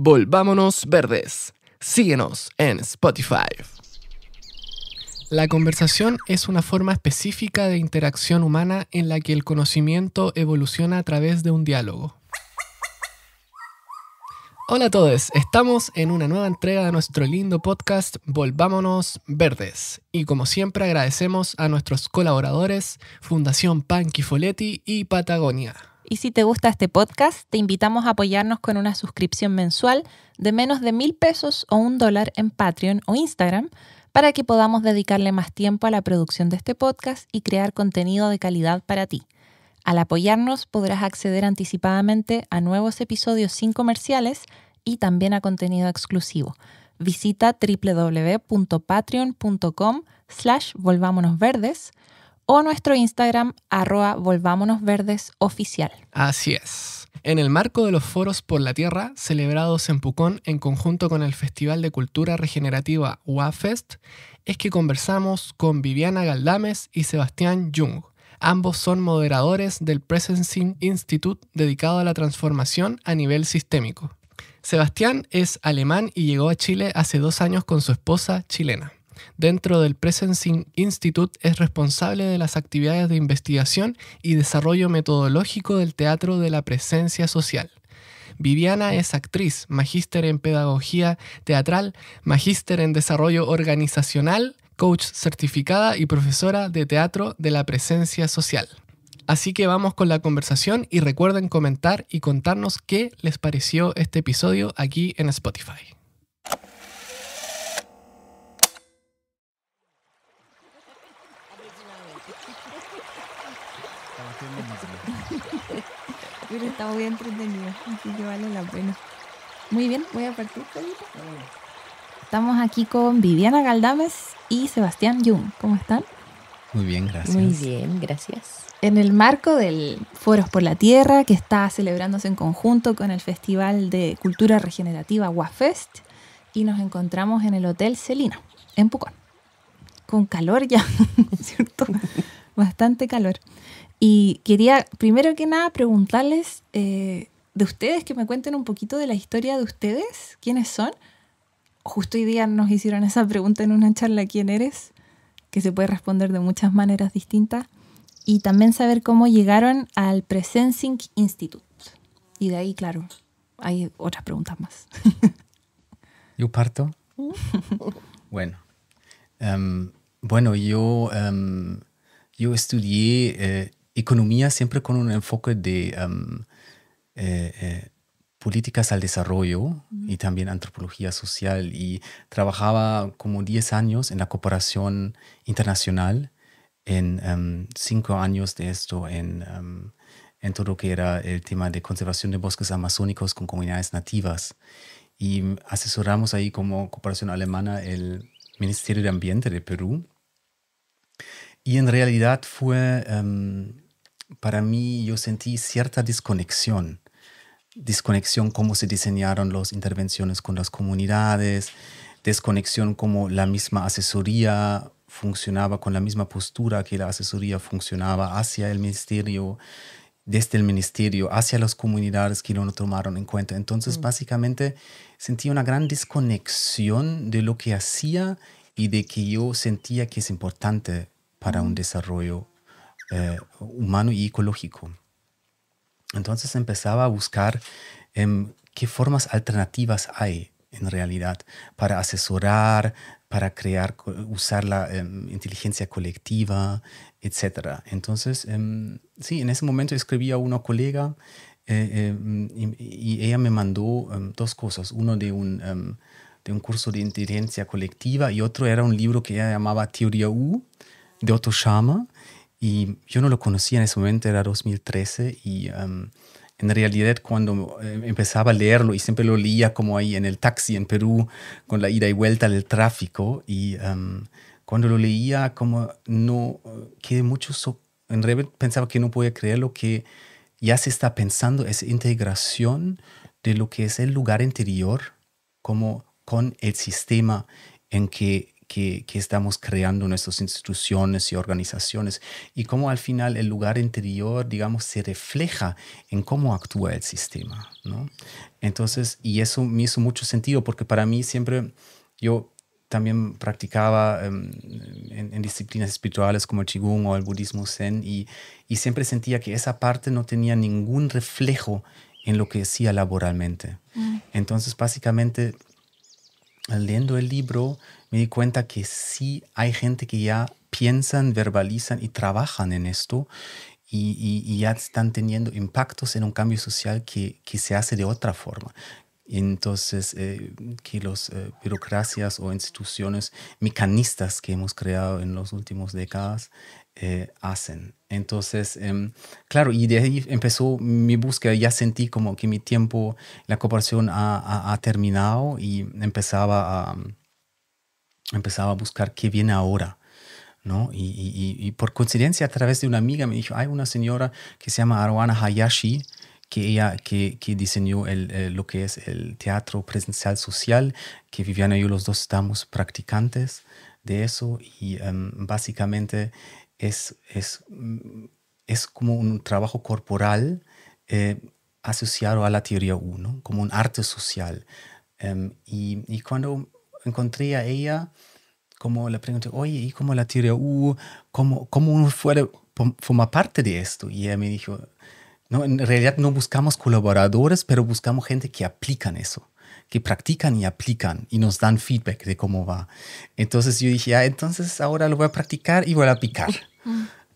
Volvámonos Verdes. Síguenos en Spotify. La conversación es una forma específica de interacción humana en la que el conocimiento evoluciona a través de un diálogo. Hola a todos, estamos en una nueva entrega de nuestro lindo podcast Volvámonos Verdes. Y como siempre agradecemos a nuestros colaboradores Fundación foletti y Patagonia. Y si te gusta este podcast, te invitamos a apoyarnos con una suscripción mensual de menos de mil pesos o un dólar en Patreon o Instagram para que podamos dedicarle más tiempo a la producción de este podcast y crear contenido de calidad para ti. Al apoyarnos podrás acceder anticipadamente a nuevos episodios sin comerciales y también a contenido exclusivo. Visita www.patreon.com slash volvámonos verdes o nuestro Instagram arroa Volvámonos Verdes Oficial. Así es. En el marco de los foros por la Tierra celebrados en Pucón en conjunto con el Festival de Cultura Regenerativa WAFest, es que conversamos con Viviana Galdames y Sebastián Jung. Ambos son moderadores del Presencing Institute dedicado a la transformación a nivel sistémico. Sebastián es alemán y llegó a Chile hace dos años con su esposa chilena dentro del Presencing Institute es responsable de las actividades de investigación y desarrollo metodológico del teatro de la presencia social. Viviana es actriz, magíster en pedagogía teatral, magíster en desarrollo organizacional, coach certificada y profesora de teatro de la presencia social. Así que vamos con la conversación y recuerden comentar y contarnos qué les pareció este episodio aquí en Spotify. Pero está muy entretenido, así que vale la pena. Muy bien, voy a partir, Estamos aquí con Viviana Galdames y Sebastián Jung. ¿Cómo están? Muy bien, gracias. Muy bien, gracias. En el marco del Foros por la Tierra, que está celebrándose en conjunto con el Festival de Cultura Regenerativa WAFEST, y nos encontramos en el Hotel Celina, en Pucón. Con calor ya, ¿cierto? Bastante calor. Y quería, primero que nada, preguntarles eh, de ustedes, que me cuenten un poquito de la historia de ustedes, quiénes son. Justo hoy día nos hicieron esa pregunta en una charla, ¿quién eres? Que se puede responder de muchas maneras distintas. Y también saber cómo llegaron al Presencing Institute. Y de ahí, claro, hay otras preguntas más. ¿Yo parto? bueno. Em, bueno, yo, em, yo estudié... Eh, economía siempre con un enfoque de um, eh, eh, políticas al desarrollo y también antropología social y trabajaba como 10 años en la cooperación internacional, en 5 um, años de esto um, en, todo lo que era el tema de conservación de bosques amazónicos con comunidades nativas y asesoramos ahí como cooperación alemana el Ministerio de Ambiente de Perú. Y en realidad fue para mí yo sentí cierta desconexión, desconexión cómo se diseñaron las intervenciones con las comunidades, desconexión como la misma asesoría funcionaba con la misma postura que la asesoría funcionaba hacia el ministerio, desde el ministerio, hacia las comunidades que no tomaron en cuenta. Entonces, mm. básicamente, sentí una gran desconexión de lo que hacía y de que yo sentía que es importante para un mm. desarrollo eh, humano y ecológico. Entonces empezaba a buscar em, qué formas alternativas hay en realidad para asesorar, para crear, usar la em, inteligencia colectiva, etc. Entonces, em, sí, en ese momento escribí a una colega eh, y, ella me mandó dos cosas. Uno de un de un curso de inteligencia colectiva y otro era un libro que ella llamaba Teoría U de Otto Schama, y yo no lo conocía en ese momento, era 2013 y... en realidad cuando eh, empezaba a leerlo y siempre lo leía como ahí en el taxi en Perú con la ida y vuelta del tráfico y cuando lo leía como no quedé mucho en realidad pensaba que no podía creer lo que ya se está pensando esa integración de lo que es el lugar interior como con el sistema en que que, estamos creando nuestras instituciones y organizaciones y cómo al final el lugar interior, digamos, se refleja en cómo actúa el sistema. ¿no? Entonces, y eso me hizo mucho sentido porque para mí siempre yo también practicaba em, en, disciplinas espirituales como el Qigong o el budismo Zen y, siempre sentía que esa parte no tenía ningún reflejo en lo que hacía laboralmente. Mm. Entonces, básicamente, leyendo el libro me di cuenta que sí hay gente que ya piensan, verbalizan y trabajan en esto y, ya están teniendo impactos en un cambio social que, que se hace de otra forma. Entonces, eh, que las eh, burocracias o instituciones mecanistas que hemos creado en las últimas décadas eh, hacen. Entonces, em, claro, y de ahí empezó mi búsqueda, ya sentí como que mi tiempo, la cooperación ha, terminado y empezaba a, empezaba a buscar qué viene ahora. ¿no? Y, por coincidencia, a través de una amiga me dijo, hay una señora que se llama Aruana Hayashi, que ella que, diseñó el, lo que es el teatro presencial social, que Viviana y yo los dos estamos practicantes de eso y em, básicamente es, es, mm, es como un trabajo corporal eh, asociado a la teoría 1, como un arte social. Em, y, y, cuando encontré a ella, como le pregunté, oye, ¿y cómo la teoría U? ¿Cómo, uno forma parte de esto? Y ella me dijo, no, en realidad no buscamos colaboradores, pero buscamos gente que aplican eso que practican y aplican y nos dan feedback de cómo va. Entonces yo dije, ah, entonces ahora lo voy a practicar y voy a aplicar.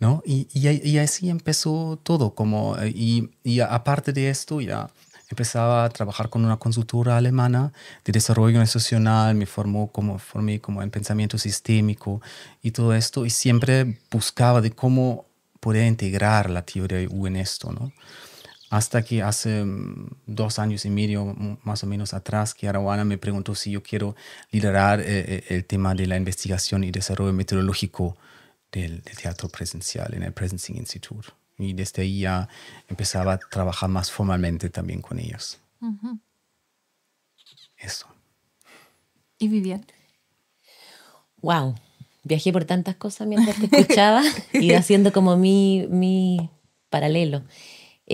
¿No? Y, así empezó todo. Como, y, aparte de esto, ya empezaba a trabajar con una consultora alemana de desarrollo institucional, me formó como, formé como en pensamiento sistémico y todo esto, y siempre buscaba de cómo poder integrar la teoría U en esto, ¿no? Hasta que hace mm, dos años y medio, mm, más o menos atrás, que Arawana me preguntó si yo quiero liderar eh, eh, el tema de la investigación y desarrollo meteorológico del, teatro presencial en el Presencing Institute. Y desde ahí ya empezaba a trabajar más formalmente también con ellos. Eso. ¿Y Vivian? ¡Wow! Viajé por tantas cosas mientras te escuchaba y haciendo como mi, mi paralelo.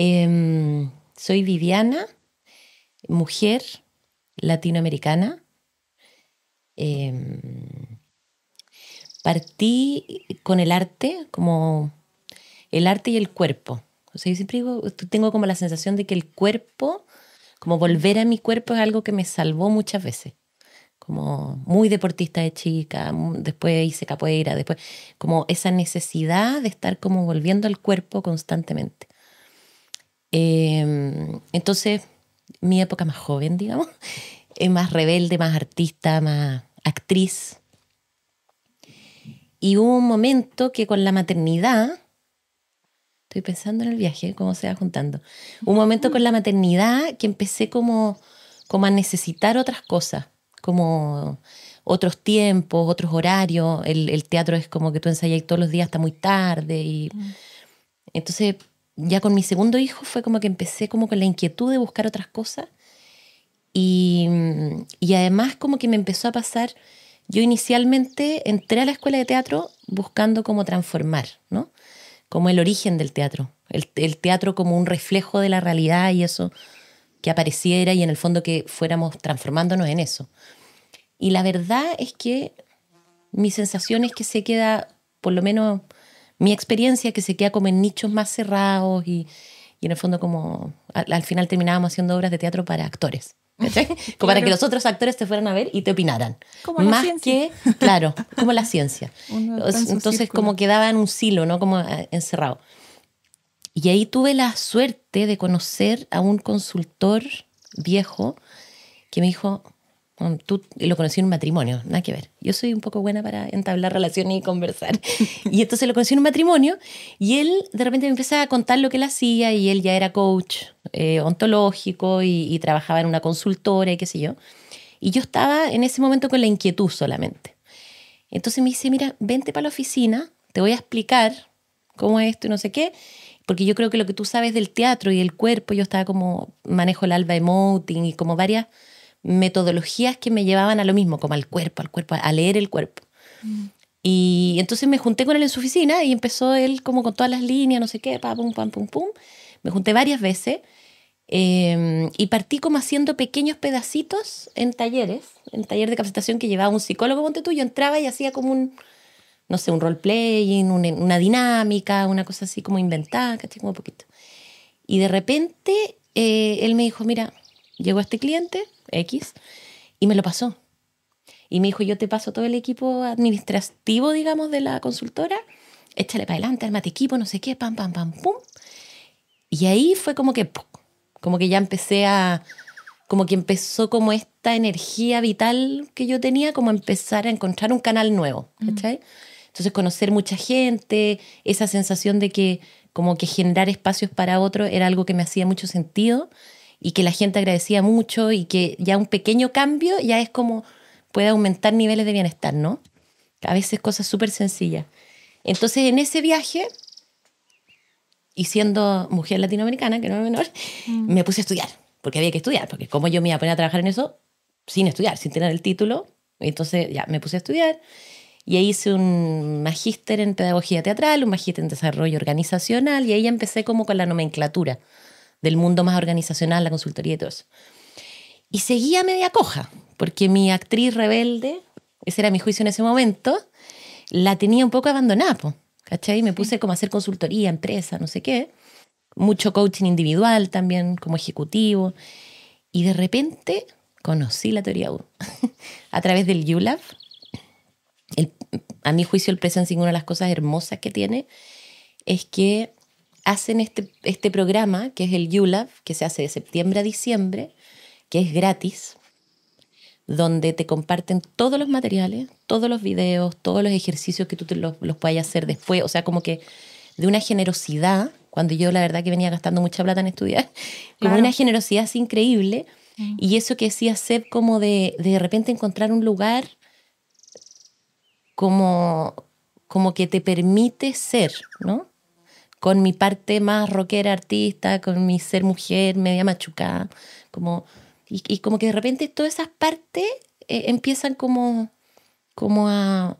Em, soy Viviana, mujer latinoamericana. Em, partí con el arte, como el arte y el cuerpo. O sea, yo siempre digo, tengo como la sensación de que el cuerpo, como volver a mi cuerpo es algo que me salvó muchas veces. Como muy deportista de chica, después hice capoeira, después como esa necesidad de estar como volviendo al cuerpo constantemente. Em, entonces, mi época más joven, digamos, es más rebelde, más artista, más actriz. Y hubo un momento que con la maternidad, estoy pensando en el viaje, cómo se va juntando, un momento con la maternidad que empecé como, como a necesitar otras cosas, como otros tiempos, otros horarios, el, el teatro es como que tú ensayas todos los días hasta muy tarde y mm. entonces ya con mi segundo hijo fue como que empecé como con la inquietud de buscar otras cosas mm, y, además como que me empezó a pasar, yo inicialmente entré a la escuela de teatro buscando cómo transformar, ¿no? Como el origen del teatro, el, el, teatro como un reflejo de la realidad y eso que apareciera y en el fondo que fuéramos transformándonos en eso. Y la verdad es que mi sensación es que se queda, por lo menos mi experiencia que se queda como en nichos más cerrados y, en el fondo como al, final terminábamos haciendo obras de teatro para actores. para que los otros actores te fueran a ver y te opinaran. Más que, claro, como la ciencia. Entonces como quedaba en un silo, ¿no? Como eh, encerrado. Y ahí tuve la suerte de conocer a un consultor viejo que me dijo, Tú lo conocí en un matrimonio, nada que ver. Yo soy un poco buena para entablar relaciones y conversar. Y entonces lo conocí en un matrimonio y él de repente me empezaba a contar lo que él hacía y él ya era coach eh, ontológico y, y, trabajaba en una consultora y qué sé yo. Y yo estaba en ese momento con la inquietud solamente. Entonces me dice, mira, vente para la oficina, te voy a explicar cómo es esto y no sé qué, porque yo creo que lo que tú sabes del teatro y del cuerpo, yo estaba como, manejo el alba emoting y como varias metodologías que me llevaban a lo mismo, como al cuerpo, al cuerpo, a leer el cuerpo. Y entonces me junté con él en su oficina y empezó él como con todas las líneas, no sé qué, pa, pum, pam, pum, pum. Me junté varias veces em, y partí como haciendo pequeños pedacitos en talleres, en taller de capacitación que llevaba un psicólogo, monte tú, yo entraba y hacía como un, no sé, un role-playing, una, dinámica, una cosa así como inventada, que Como un poquito. Y de repente eh, él me dijo, mira, llegó este cliente, X, y me lo pasó. Y me dijo, yo te paso todo el equipo administrativo, digamos, de la consultora, échale para adelante, armate equipo, no sé qué, pam, pam, pam, pum. Y ahí fue como que, como que ya empecé a, como que empezó como esta energía vital que yo tenía, como empezar a encontrar un canal nuevo, mm. Entonces conocer mucha gente, esa sensación de que como que generar espacios para otro era algo que me hacía mucho sentido y que la gente agradecía mucho y que ya un pequeño cambio ya es como puede aumentar niveles de bienestar, ¿no? A veces cosas súper sencillas. Entonces, en ese viaje, y siendo mujer latinoamericana, que no es menor, mm. me puse a estudiar, porque había que estudiar, porque como yo me iba a poner a trabajar en eso sin estudiar, sin tener el título, entonces ya me puse a estudiar y ahí hice un magíster en pedagogía teatral, un magíster en desarrollo organizacional y ahí empecé como con la nomenclatura del mundo más organizacional, la consultoría y todo eso. Y seguía media coja, porque mi actriz rebelde, ese era mi juicio en ese momento, la tenía un poco abandonada, po, y Me puse como a hacer consultoría, empresa, no sé qué. Mucho coaching individual también, como ejecutivo. Y de repente conocí la teoría U a través del ULAF. a mi juicio, el presencing, una de las cosas hermosas que tiene es que hacen este, este programa, que es el YouLove, que se hace de septiembre a diciembre, que es gratis, donde te comparten todos los materiales, todos los videos, todos los ejercicios que tú los, los puedas hacer después. O sea, como que de una generosidad, cuando yo la verdad que venía gastando mucha plata en estudiar, como una generosidad increíble. Y eso que decía Seb, como de de repente encontrar un lugar como, como que te permite ser, ¿no? con mi parte más rockera, artista, con mi ser mujer, media machucada, como, y, como que de repente todas esas partes eh, empiezan como, como a,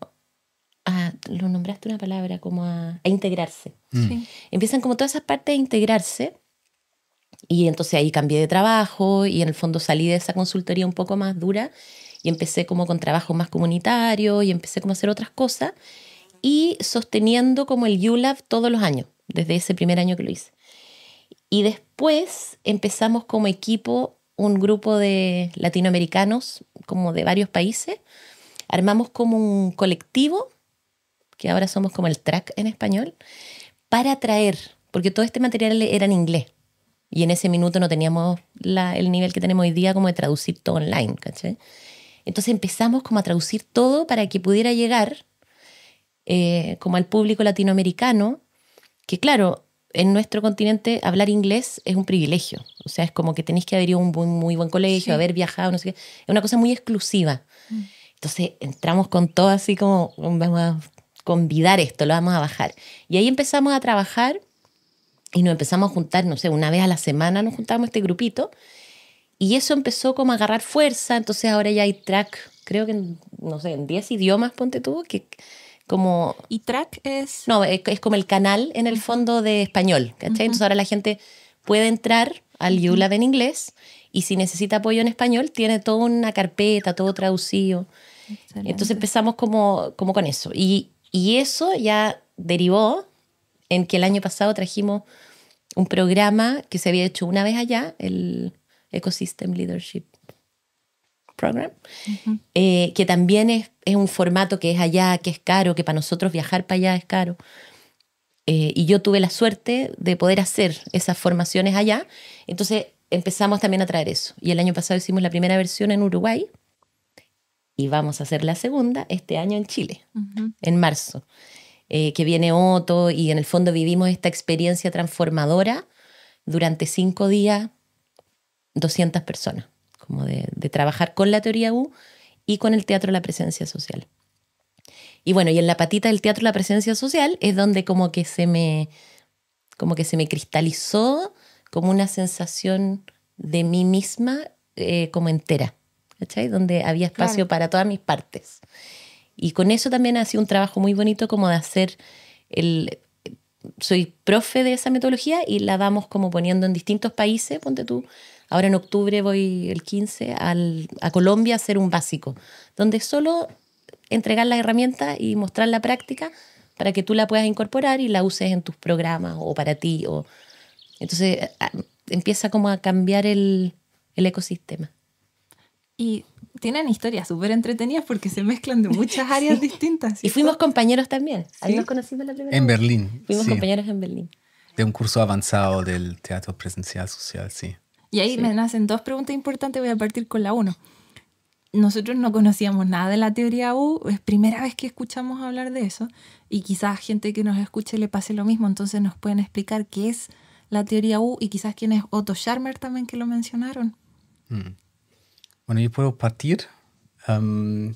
a, lo nombraste una palabra, como a, integrarse. Mm. Empiezan como todas esas partes a integrarse. Y entonces ahí cambié de trabajo y en el fondo salí de esa consultoría un poco más dura y empecé como con trabajo más comunitario y empecé como a hacer otras cosas y sosteniendo como el ULAB todos los años desde ese primer año que lo hice. Y después empezamos como equipo un grupo de latinoamericanos, como de varios países. Armamos como un colectivo, que ahora somos como el track en español, para traer, porque todo este material era en inglés. Y en ese minuto no teníamos el nivel que tenemos hoy día como de traducir todo online, Entonces empezamos como a traducir todo para que pudiera llegar eh, como al público latinoamericano que claro, en nuestro continente hablar inglés es un privilegio. O sea, es como que tenéis que haber ido a un muy buen colegio, haber viajado, no sé qué. Es una cosa muy exclusiva. Mm. Entonces entramos con todo así como, vamos a convidar esto, lo vamos a bajar. Y ahí empezamos a trabajar y nos empezamos a juntar, no sé, una vez a la semana nos juntábamos este grupito. Y eso empezó como a agarrar fuerza. Entonces ahora ya hay track, creo que, no sé, en 10 idiomas, ponte tú, que como... ¿Y track es...? No, eh, es, como el canal en el fondo de español, Entonces ahora la gente puede entrar al ULAB en inglés y si necesita apoyo en español tiene toda una carpeta, todo traducido. Entonces empezamos como, como con eso. Y, y eso ya derivó en que el año pasado trajimos un programa que se había hecho una vez allá, el Ecosystem Leadership Program, eh, que también es, un formato que es allá, que es caro, que para nosotros viajar para allá es caro. Eh, y yo tuve la suerte de poder hacer esas formaciones allá. Entonces empezamos también a traer eso. Y el año pasado hicimos la primera versión en Uruguay y vamos a hacer la segunda este año en Chile, en marzo, eh, que viene Otto y en el fondo vivimos esta experiencia transformadora durante cinco días, 200 personas como de, trabajar con la teoría U y con el teatro de la presencia social. Y bueno, y en la patita del teatro de la presencia social es donde como que se me, como que se me cristalizó como una sensación de mí misma eh, como entera, ¿cachai? Donde había espacio para todas mis partes. Y con eso también ha sido un trabajo muy bonito como de hacer el... Soy profe de esa metodología y la vamos como poniendo en distintos países, ponte tú, Ahora en octubre voy el 15 a Colombia a hacer un básico, donde solo entregar la herramienta y mostrar la práctica para que tú la puedas incorporar y la uses en tus programas o para ti. O... Entonces empieza como a cambiar el, ecosistema. Y tienen historias súper entretenidas porque se mezclan de muchas áreas distintas. Y fuimos compañeros también. Ahí nos conocimos la primera En Berlín. Fuimos compañeros en Berlín. De un curso avanzado del teatro presencial social, sí. Y ahí me nacen dos preguntas importantes, voy a partir con la uno. Nosotros no conocíamos nada de la teoría U, es primera vez que escuchamos hablar de eso y quizás gente que nos escuche le pase lo mismo, entonces nos pueden explicar qué es la teoría U y quizás quién es Otto Scharmer también que lo mencionaron. Mm. Bueno, yo puedo partir. Em,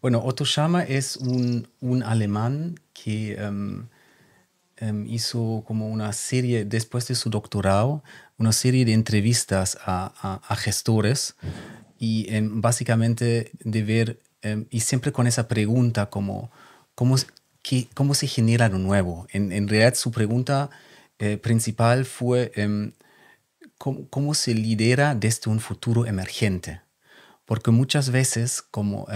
bueno, Otto Scharmer es un, un alemán que... Em, Em, hizo como una serie, después de su doctorado, una serie de entrevistas a, gestores y em, básicamente de ver, em, y siempre con esa pregunta como, ¿cómo, cómo se genera lo nuevo? En, realidad su pregunta eh, principal fue, ¿cómo, se lidera desde un futuro emergente? Porque muchas veces como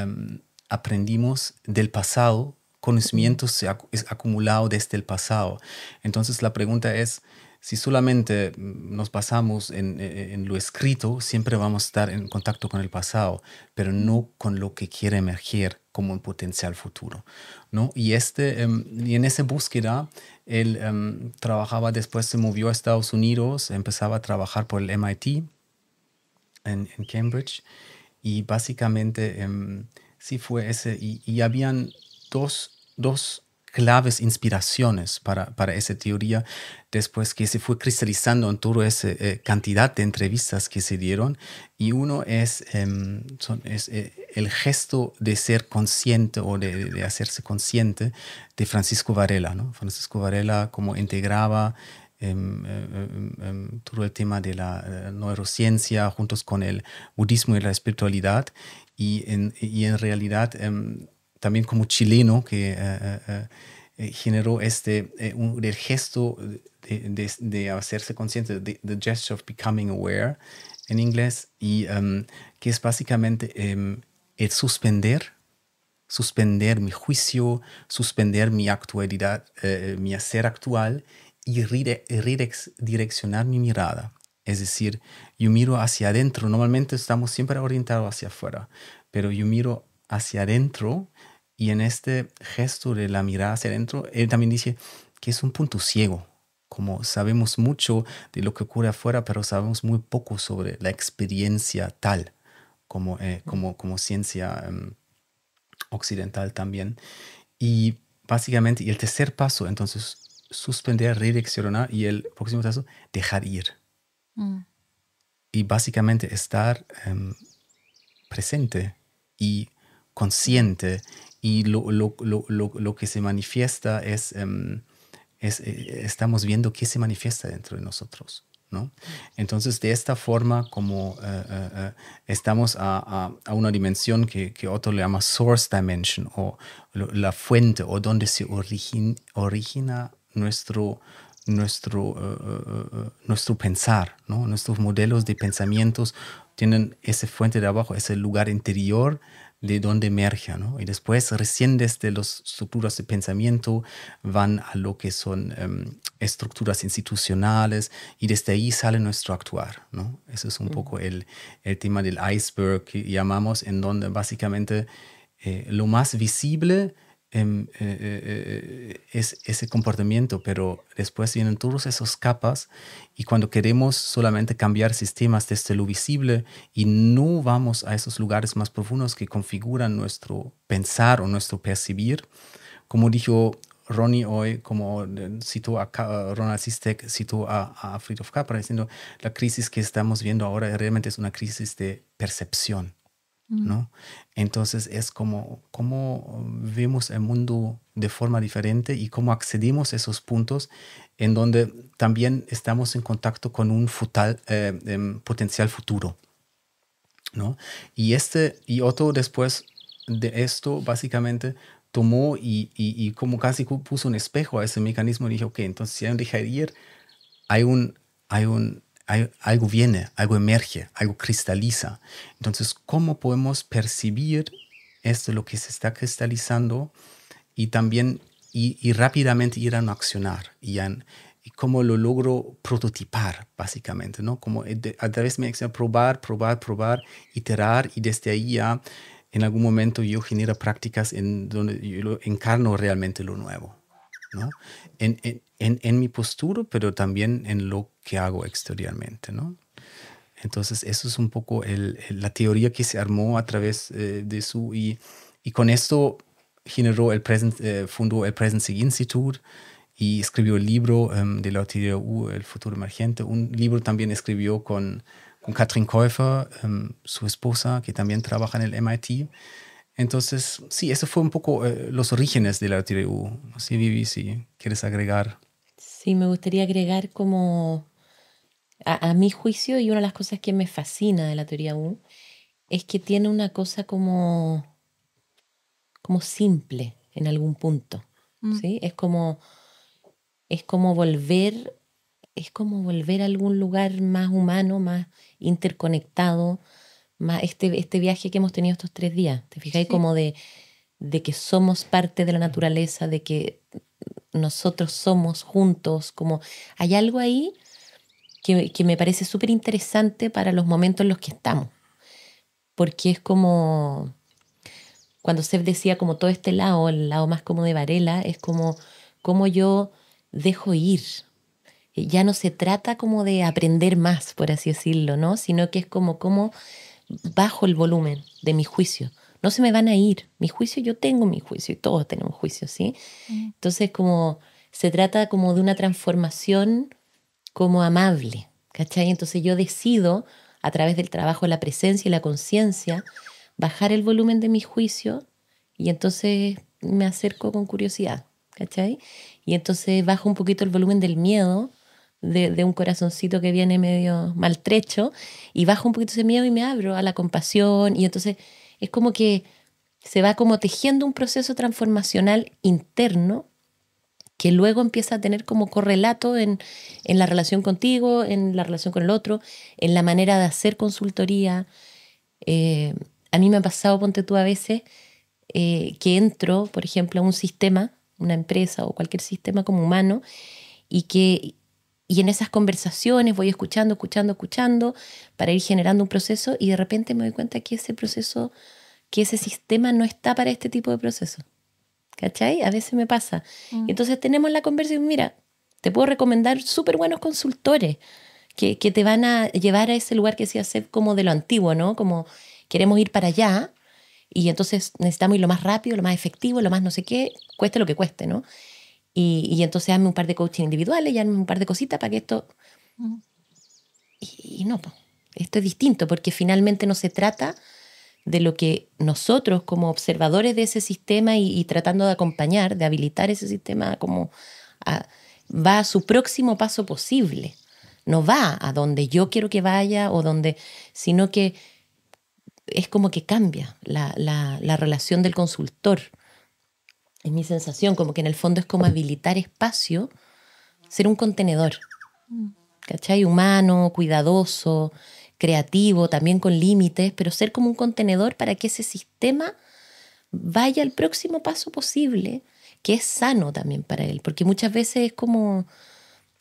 aprendimos del pasado conocimiento se ha acumulado desde el pasado. Entonces la pregunta es, si solamente mm, nos basamos en, e, e, en, lo escrito, siempre vamos a estar en contacto con el pasado, pero no con lo que quiere emerger como un potencial futuro. ¿no? Y, este, em, y en esa búsqueda, él em, trabajaba, después se movió a Estados Unidos, empezaba a trabajar por el MIT en, Cambridge, y básicamente em, sí fue ese, y, y habían dos, dos claves inspiraciones para, para, esa teoría después que se fue cristalizando en toda esa eh, cantidad de entrevistas que se dieron. Y uno es, em, eh, el gesto de ser consciente o de, de hacerse consciente de Francisco Varela. ¿no? Francisco Varela, como integraba em, em, todo el tema de la eh, neurociencia juntos con el budismo y la espiritualidad. Y en, y en realidad también como chileno que eh, eh, eh, generó este, el gesto de, hacerse consciente, the, gesture of becoming aware en inglés, y em, que es básicamente em, el suspender, suspender mi juicio, suspender mi actualidad, mi hacer actual y redireccionar mi mirada. Es decir, yo miro hacia adentro, normalmente estamos siempre orientados hacia afuera, pero yo miro hacia adentro y en este gesto de la mirada hacia adentro, él también dice que es un punto ciego, como sabemos mucho de lo que ocurre afuera, pero sabemos muy poco sobre la experiencia tal como, eh, como, como ciencia em, occidental también. Y básicamente, y el tercer paso, entonces, suspender, redireccionar y el próximo paso, dejar ir. Mm. Y básicamente estar em, presente y consciente y lo, que se manifiesta es, em, eh, estamos viendo qué se manifiesta dentro de nosotros. ¿no? Entonces, de esta forma, como eh, eh, estamos a, una dimensión que, que, otro le llama source dimension o la fuente o donde se origina nuestro, nuestro, nuestro pensar, ¿no? nuestros modelos de pensamientos tienen esa fuente de abajo, ese lugar interior de donde emerge, ¿no? Y después, recién desde las estructuras de pensamiento, van a lo que son em, estructuras institucionales y desde ahí sale nuestro actuar, ¿no? Ese es un poco el, tema del iceberg que llamamos, en donde básicamente eh, lo más visible Em, eh, eh, eh, es ese comportamiento, pero después vienen todas esas capas y cuando queremos solamente cambiar sistemas desde lo visible y no vamos a esos lugares más profundos que configuran nuestro pensar o nuestro percibir, como dijo Ronnie hoy, como citó a Ronald Sistek, citó a, a of Capra, diciendo, la crisis que estamos viendo ahora realmente es una crisis de percepción ¿no? Entonces es como, cómo vemos el mundo de forma diferente y cómo accedimos a esos puntos en donde también estamos en contacto con un eh, em, potencial futuro. ¿no? Y, este, y Otto después de esto básicamente tomó y, como casi puso un espejo a ese mecanismo y dijo, ok, entonces si hay un hay un, hay un algo viene, algo emerge, algo cristaliza. Entonces, ¿cómo podemos percibir esto, lo que se está cristalizando y también y, rápidamente ir a no accionar y, cómo lo logro prototipar, básicamente, ¿no? Como eh, a través de mi probar, probar, probar, iterar y desde ahí ya en algún momento yo genero prácticas en donde yo encarno realmente lo nuevo. En, en, en, mi postura, pero también en lo que hago exteriormente, ¿no? Entonces, eso es un poco el, la teoría que se armó a través eh, de su... Y, y, con esto generó el present, eh, fundó el Presency Institute y escribió el libro em, de la U. El futuro emergente. Un libro también escribió con, con Katrin Käufer, em, su esposa, que también trabaja en el MIT. Entonces, sí, eso fue un poco eh, los orígenes de la teoría U. Sí, Vivi, si quieres agregar. Sí, me gustaría agregar como a, mi juicio, y una de las cosas que me fascina de la teoría U, es que tiene una cosa como, como simple en algún punto. Mm. Es, como, es como volver es como volver a algún lugar más humano, más interconectado, este, este viaje que hemos tenido estos tres días. ¿Te fijáis? Como de, de que somos parte de la mm. naturaleza, de que nosotros somos juntos, como hay algo ahí que, que me parece súper interesante para los momentos en los que estamos, porque es como, cuando Seb decía como todo este lado, el lado más como de Varela, es como, como yo dejo ir. Ya no se trata como de aprender más, por así decirlo, ¿no? Sino que es como, como bajo el volumen de mi juicio. No se me van a ir. Mi juicio, yo tengo mi juicio y todos tenemos juicio, ¿sí? Mm. Entonces, como se trata como de una transformación como amable, ¿cachai? Entonces yo decido, a través del trabajo, de la presencia y la conciencia, bajar el volumen de mi juicio y entonces me acerco con curiosidad, ¿cachai? Y entonces bajo un poquito el volumen del miedo de, un corazoncito que viene medio maltrecho y bajo un poquito ese miedo y me abro a la compasión y entonces es como que se va como tejiendo un proceso transformacional interno que luego empieza a tener como correlato en, la relación contigo, en la relación con el otro, en la manera de hacer consultoría. Eh, a mí me ha pasado, ponte tú a veces, eh, que entro, por ejemplo, a un sistema, una empresa o cualquier sistema como humano, y que y en esas conversaciones voy escuchando, escuchando, escuchando para ir generando un proceso y de repente me doy cuenta que ese proceso, que ese sistema no está para este tipo de proceso. ¿Cachai? A veces me pasa. Mm. entonces tenemos la conversación, mira, te puedo recomendar súper buenos consultores que, que, te van a llevar a ese lugar que se hace como de lo antiguo, ¿no? Como queremos ir para allá y entonces necesitamos ir lo más rápido, lo más efectivo, lo más no sé qué, cueste lo que cueste, ¿no? Y, entonces hazme un par de coaching individuales y hazme un par de cositas para que esto... Y, no, esto es distinto porque finalmente no se trata de lo que nosotros como observadores de ese sistema y, tratando de acompañar, de habilitar ese sistema como va a su próximo paso posible. No va a donde yo quiero que vaya o donde, sino que es como que cambia la relación del consultor es mi sensación, como que en el fondo es como habilitar espacio, ser un contenedor, mm. ¿cachai? Humano, cuidadoso, creativo, también con límites, pero ser como un contenedor para que ese sistema vaya al próximo paso posible, que es sano también para él, porque muchas veces es como,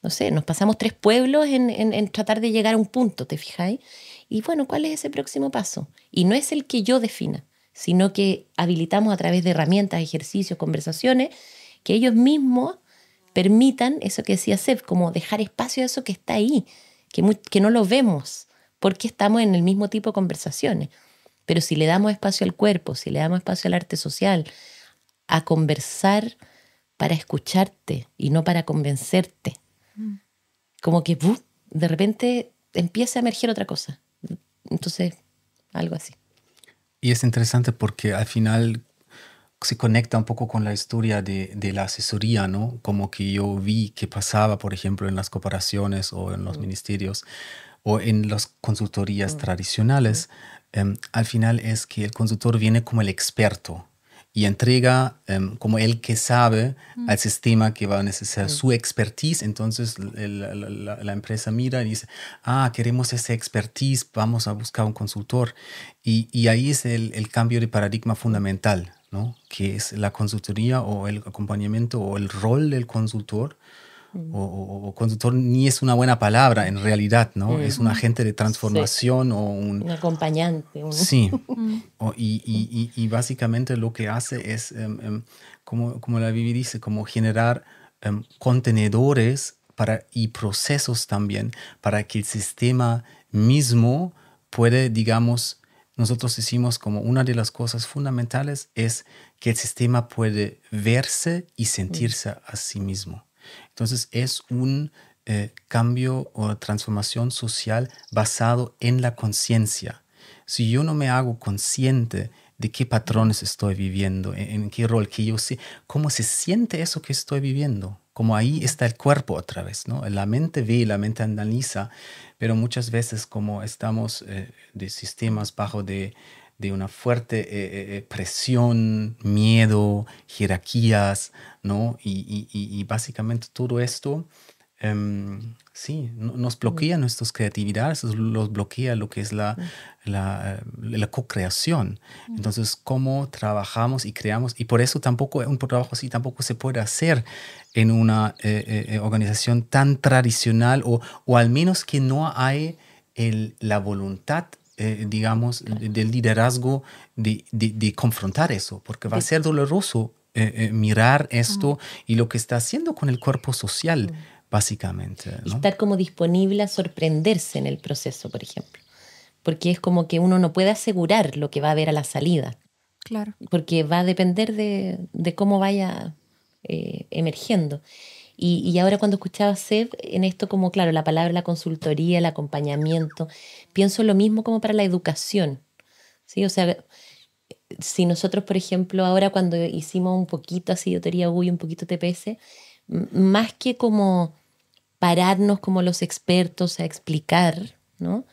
no sé, nos pasamos tres pueblos en, en, en tratar de llegar a un punto, ¿te fijáis? Y bueno, ¿cuál es ese próximo paso? Y no es el que yo defina, sino que habilitamos a través de herramientas, ejercicios, conversaciones, que ellos mismos permitan eso que decía Seb, como dejar espacio a eso que está ahí, que, que no lo vemos, porque estamos en el mismo tipo de conversaciones. Pero si le damos espacio al cuerpo, si le damos espacio al arte social, a conversar para escucharte y no para convencerte, mm. como que de repente empieza a emerger otra cosa. Entonces, algo así. Y es interesante porque al final se conecta un poco con la historia de, la asesoría, ¿no? Como que yo vi que pasaba, por ejemplo, en las cooperaciones o en los mm. ministerios o en las consultorías mm. tradicionales. Em, al final es que el consultor viene como el experto, y entrega em, como el que sabe mm. al sistema que va a necesitar su expertise. Entonces la, empresa mira y dice, ah, queremos ese expertise, vamos a buscar un consultor. Y, ahí es el, el, cambio de paradigma fundamental, ¿no? que es la consultoría o el acompañamiento o el rol del consultor o, conductor ni es una buena palabra en realidad, ¿no? Es un agente de transformación o un... acompañante. Sí. y, básicamente lo que hace es, em, em, como, la Bibi dice, como generar em, contenedores para, y procesos también para que el sistema mismo puede, digamos, nosotros decimos como una de las cosas fundamentales es que el sistema puede verse y sentirse mm. a sí mismo. Entonces es un eh, cambio o transformación social basado en la conciencia. Si yo no me hago consciente de qué patrones estoy viviendo, en, qué rol que yo sé, cómo se siente eso que estoy viviendo. Como ahí está el cuerpo otra vez, ¿no? La mente ve, la mente analiza, pero muchas veces como estamos eh, de sistemas bajo de, de una fuerte eh, eh, eh, presión, miedo, jerarquías, ¿no? Y, básicamente todo esto, em, sí, nos bloquea nuestras creatividades, nos bloquea lo que es la, la, co-creación. Entonces, cómo trabajamos y creamos, y por eso tampoco un trabajo así tampoco se puede hacer en una organización tan tradicional o, al menos que no hay la voluntad eh, digamos, del liderazgo de, confrontar eso, porque va a ser doloroso eh, eh, mirar esto y lo que está haciendo con el cuerpo social, básicamente. estar como disponible a sorprenderse en el proceso, por ejemplo, porque es como que uno no puede asegurar lo que va a haber a la salida. Claro. Porque va a depender de, cómo vaya emergiendo. Y, ahora cuando escuchaba Seb, en esto como, claro, la palabra, la consultoría, el acompañamiento, pienso lo mismo como para la educación. ¿sí? O sea, si nosotros, por ejemplo, ahora cuando hicimos un poquito así de un poquito TPS, más que como pararnos como los expertos a explicar, ¿no?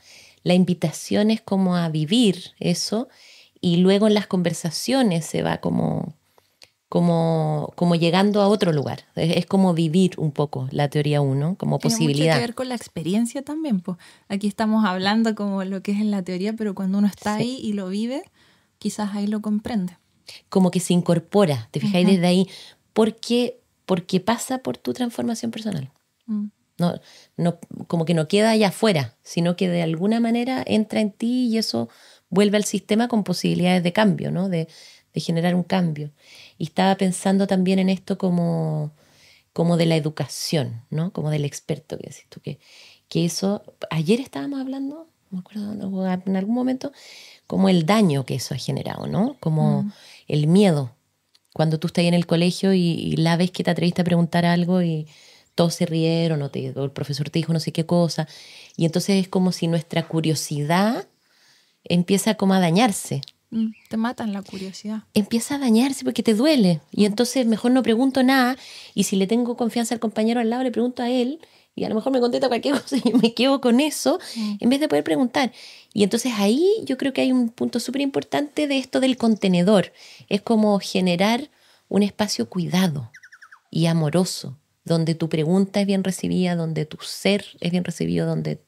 La invitación es como a vivir eso y luego en las conversaciones se va como como, como llegando a otro lugar. Es, como vivir un poco la teoría uno, como posibilidad. Tiene que ver con la experiencia también. Pues. Aquí estamos hablando como lo que es en la teoría, pero cuando uno está ahí y lo vive, quizás ahí lo comprende. Como que se incorpora, te fijáis desde ahí, porque, porque pasa por tu transformación personal. Mm. No, no, como que no queda allá afuera, sino que de alguna manera entra en ti y eso vuelve al sistema con posibilidades de cambio, ¿no? De, de generar un cambio. Y estaba pensando también en esto como, como de la educación, ¿no? Como del experto que decís tú, que, que eso, ayer estábamos hablando, me acuerdo, en algún momento, como el daño que eso ha generado, ¿no? Como mm. el miedo. Cuando tú estás ahí en el colegio y, la vez que te atreviste a preguntar algo y todos se rieron o, te, o el profesor te dijo no sé qué cosa. Y entonces es como si nuestra curiosidad empieza como a dañarse Mm, te matan la curiosidad. Empieza a dañarse porque te duele. Y entonces mejor no pregunto nada. Y si le tengo confianza al compañero al lado, le pregunto a él. Y a lo mejor me contesta cualquier cosa y me quedo con eso mm. en vez de poder preguntar. Y entonces ahí yo creo que hay un punto súper importante de esto del contenedor. Es como generar un espacio cuidado y amoroso, donde tu pregunta es bien recibida, donde tu ser es bien recibido, donde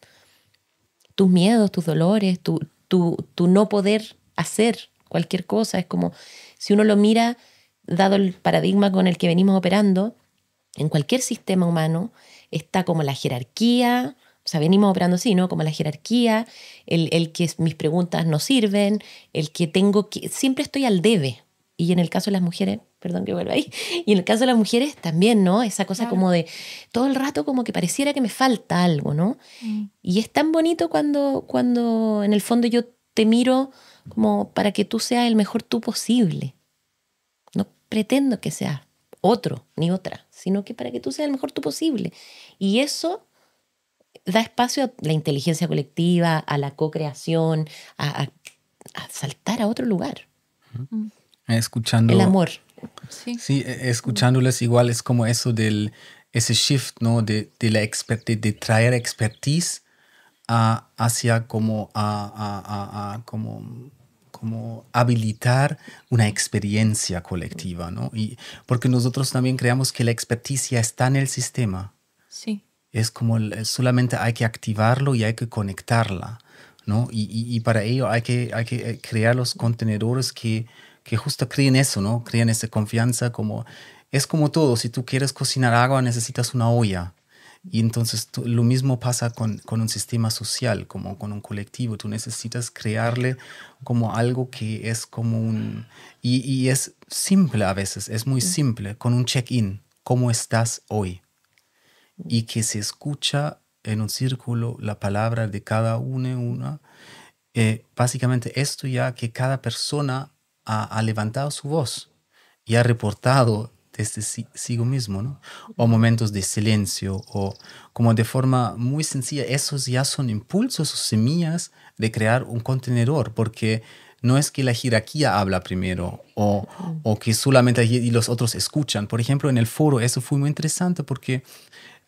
tus miedos, tus dolores, tu, tu, tu no poder hacer cualquier cosa. Es como, si uno lo mira, dado el paradigma con el que venimos operando, en cualquier sistema humano está como la jerarquía, o sea, venimos operando así, ¿no? Como la jerarquía, el, que mis preguntas no sirven, el que tengo que, siempre estoy al debe. Y en el caso de las mujeres, perdón que vuelva ahí, y en el caso de las mujeres también, ¿no? Esa cosa como de todo el rato como que pareciera que me falta algo, ¿no? Mm. Y es tan bonito cuando, cuando en el fondo yo te miro como para que tú seas el mejor tú posible. No pretendo que seas otro ni otra, sino que para que tú seas el mejor tú posible. Y eso da espacio a la inteligencia colectiva, a la co-creación, a, a, saltar a otro lugar. Escuchando. El amor. Sí. sí, e, escuchándoles igual es como eso del ese shift, ¿no? De, de la expert, de, traer expertise hacia como a, a como como habilitar una experiencia colectiva, ¿no? Y porque nosotros también creamos que la experticia está en el sistema. Sí. Es como solamente hay que activarlo y hay que conectarla, ¿no? Y, y para ello hay que, hay que eh, crear los contenedores que, que justo creen eso, ¿no? Crean esa confianza como... Es como todo, si tú quieres cocinar agua necesitas una olla. Y entonces lo mismo pasa con, un sistema social, como con un colectivo. Tú necesitas crearle como algo que es como un... Y, es simple a veces, es muy simple, con un check-in, ¿cómo estás hoy? Mm. Y que se escucha en un círculo la palabra de cada uno, una. Eh, básicamente esto ya que cada persona ha levantado su voz y ha reportado este sigo mismo, ¿no? O momentos de silencio, o como de forma muy sencilla, esos ya son impulsos o semillas de crear un contenedor, porque no es que la jerarquía habla primero o, que solamente y los otros escuchan. Por ejemplo, en el foro eso fue muy interesante porque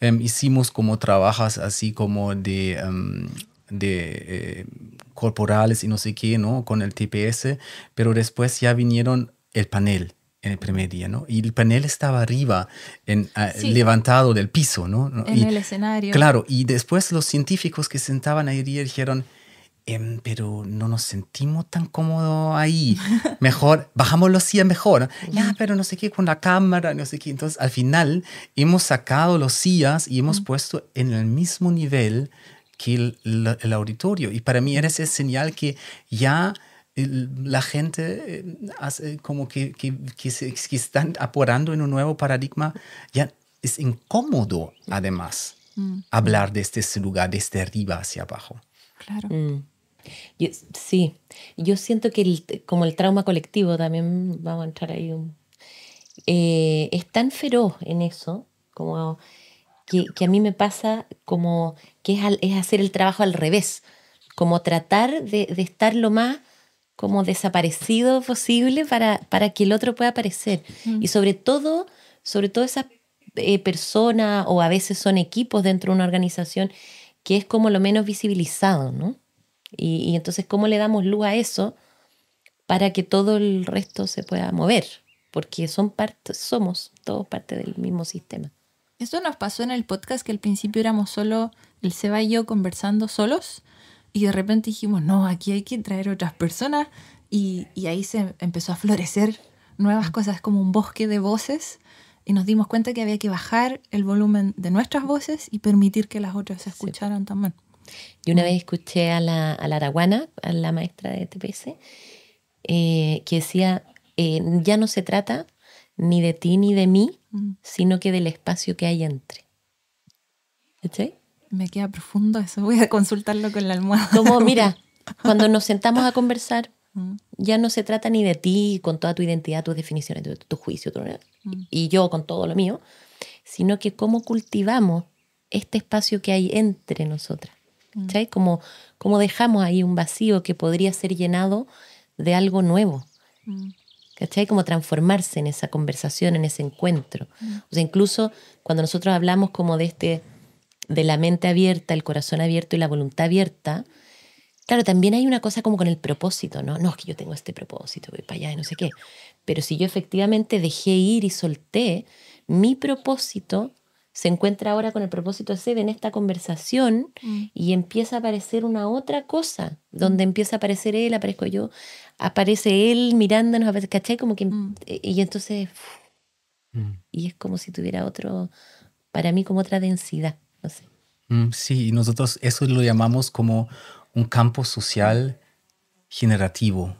em, hicimos como trabajas así como de... Em, de eh, corporales y no sé qué, ¿no? Con el TPS, pero después ya vinieron el panel en el primer día, ¿no? Y el panel estaba arriba, en, ah, levantado del piso, ¿no? En el escenario. Claro, y después los científicos que sentaban ahí dijeron, em, pero no nos sentimos tan cómodos ahí, mejor, bajamos los sillas mejor, ya, pero no sé qué, con la cámara, no sé qué. Entonces, al final, hemos sacado los sillas y hemos puesto en el mismo nivel que el, el auditorio. Y para mí era ese señal que ya la gente eh, hace como que, se, están apurando en un nuevo paradigma, ya es incómodo además mm. hablar desde ese lugar, desde este arriba hacia abajo. Claro. Mm. sí, yo siento que como el trauma colectivo también, vamos a entrar ahí, eh, es tan feroz en eso, como que, a mí me pasa como que es, hacer el trabajo al revés, como tratar de, de estar lo más como desaparecido posible para, que el otro pueda aparecer. Y sobre todo, sobre todo esa eh, o a veces son equipos dentro de una organización que es como lo menos visibilizado, ¿no? Y, entonces, ¿cómo le damos luz a eso para que todo el resto se pueda mover? Porque son somos todos parte del mismo sistema. Eso nos pasó en el podcast que al principio éramos solo el Seba y yo conversando solos y de repente dijimos, no, aquí hay que traer otras personas. Y, ahí se empezó a florecer nuevas mm. cosas, como un bosque de voces. Y nos dimos cuenta que había que bajar el volumen de nuestras voces y permitir que las otras se escucharan también. y una mm. vez escuché a la, a la Araguana, a la maestra de TPS, eh, que decía, eh, ya no se trata ni de ti ni de mí, mm. sino que del espacio que hay entre. es? Me queda profundo eso, voy a consultarlo con la almohada. Como, mira, cuando nos sentamos a conversar, mm. ya no se trata ni de ti, con toda tu identidad, tus definiciones, tu, juicio, mm. y yo con todo lo mío, sino que cómo cultivamos este espacio que hay entre nosotras. ¿Sabes? Mm. Como, como dejamos ahí un vacío que podría ser llenado de algo nuevo. ¿Cachai? Como transformarse en esa conversación, en ese encuentro. O sea, incluso cuando nosotros hablamos como de este de la mente abierta, el corazón abierto y la voluntad abierta, claro, también hay una cosa como con el propósito, ¿no? No, es que yo tengo este propósito, voy para allá y no sé qué. Pero si yo efectivamente dejé ir y solté, mi propósito se encuentra ahora con el propósito de en esta conversación mm. y empieza a aparecer una otra cosa, donde empieza a aparecer él, aparezco yo, aparece él mirándonos, veces ¿cachai? Como que, mm. eh, y entonces, mm. y es como si tuviera otro, para mí como otra densidad así mm, Sí, nosotros eso lo llamamos como un campo social generativo.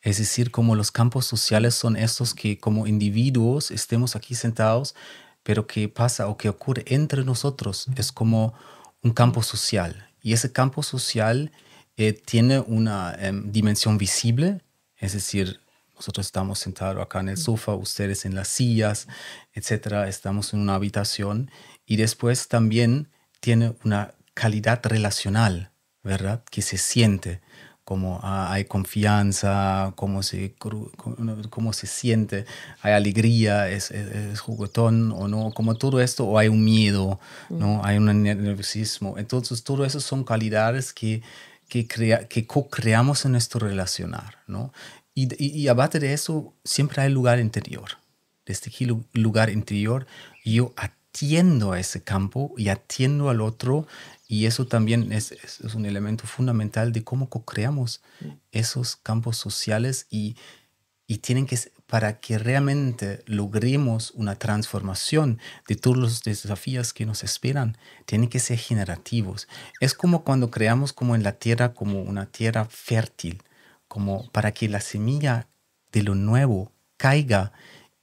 Es decir, como los campos sociales son estos que como individuos estemos aquí sentados, pero que pasa o que ocurre entre nosotros es como un campo social. Y ese campo social eh, tiene una em, dimensión visible, es decir, nosotros estamos sentados acá en el sofá, ustedes en las sillas, etcétera, estamos en una habitación y después también tiene una calidad relacional, ¿verdad? Que se siente, como ah, hay confianza, como se, cómo se siente, hay alegría, es, juguetón o no, como todo esto, o hay un miedo, ¿no? Mm. Hay un nerviosismo. Entonces, todo eso son calidades que, que, crea, que co-creamos en nuestro relacionar, ¿no? Y, y, aparte de eso, siempre hay lugar interior. Desde aquí, este lugar interior, yo atiendo a ese campo y atiendo al otro y eso también es, un elemento fundamental de cómo creamos mm. esos campos sociales y, tienen que para que realmente logremos una transformación de todos los desafíos que nos esperan, tienen que ser generativos. Es como cuando creamos como en la tierra, como una tierra fértil, como para que la semilla de lo nuevo caiga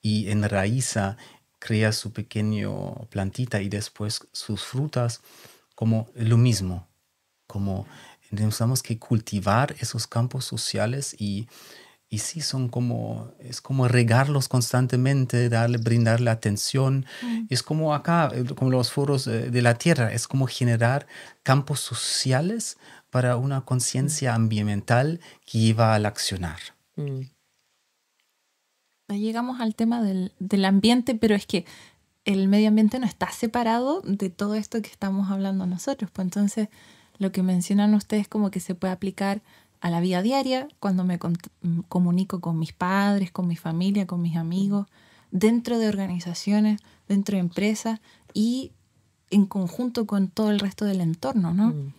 y enraíza crea su pequeño plantita y después sus frutas, como lo mismo, como necesitamos que cultivar esos campos sociales y, y sí son como, es como regarlos constantemente, darle, brindarle atención. Mm. Es como acá, eh, como los foros eh, de la tierra, es como generar campos sociales para una conciencia mm. ambiental que lleva al accionar. Mm llegamos al tema del, ambiente, pero es que el medio ambiente no está separado de todo esto que estamos hablando nosotros. Pues entonces, lo que mencionan ustedes como que se puede aplicar a la vida diaria, cuando me mm, comunico con mis padres, con mi familia, con mis amigos, dentro de organizaciones, dentro de empresas y en conjunto con todo el resto del entorno, ¿no? Mm.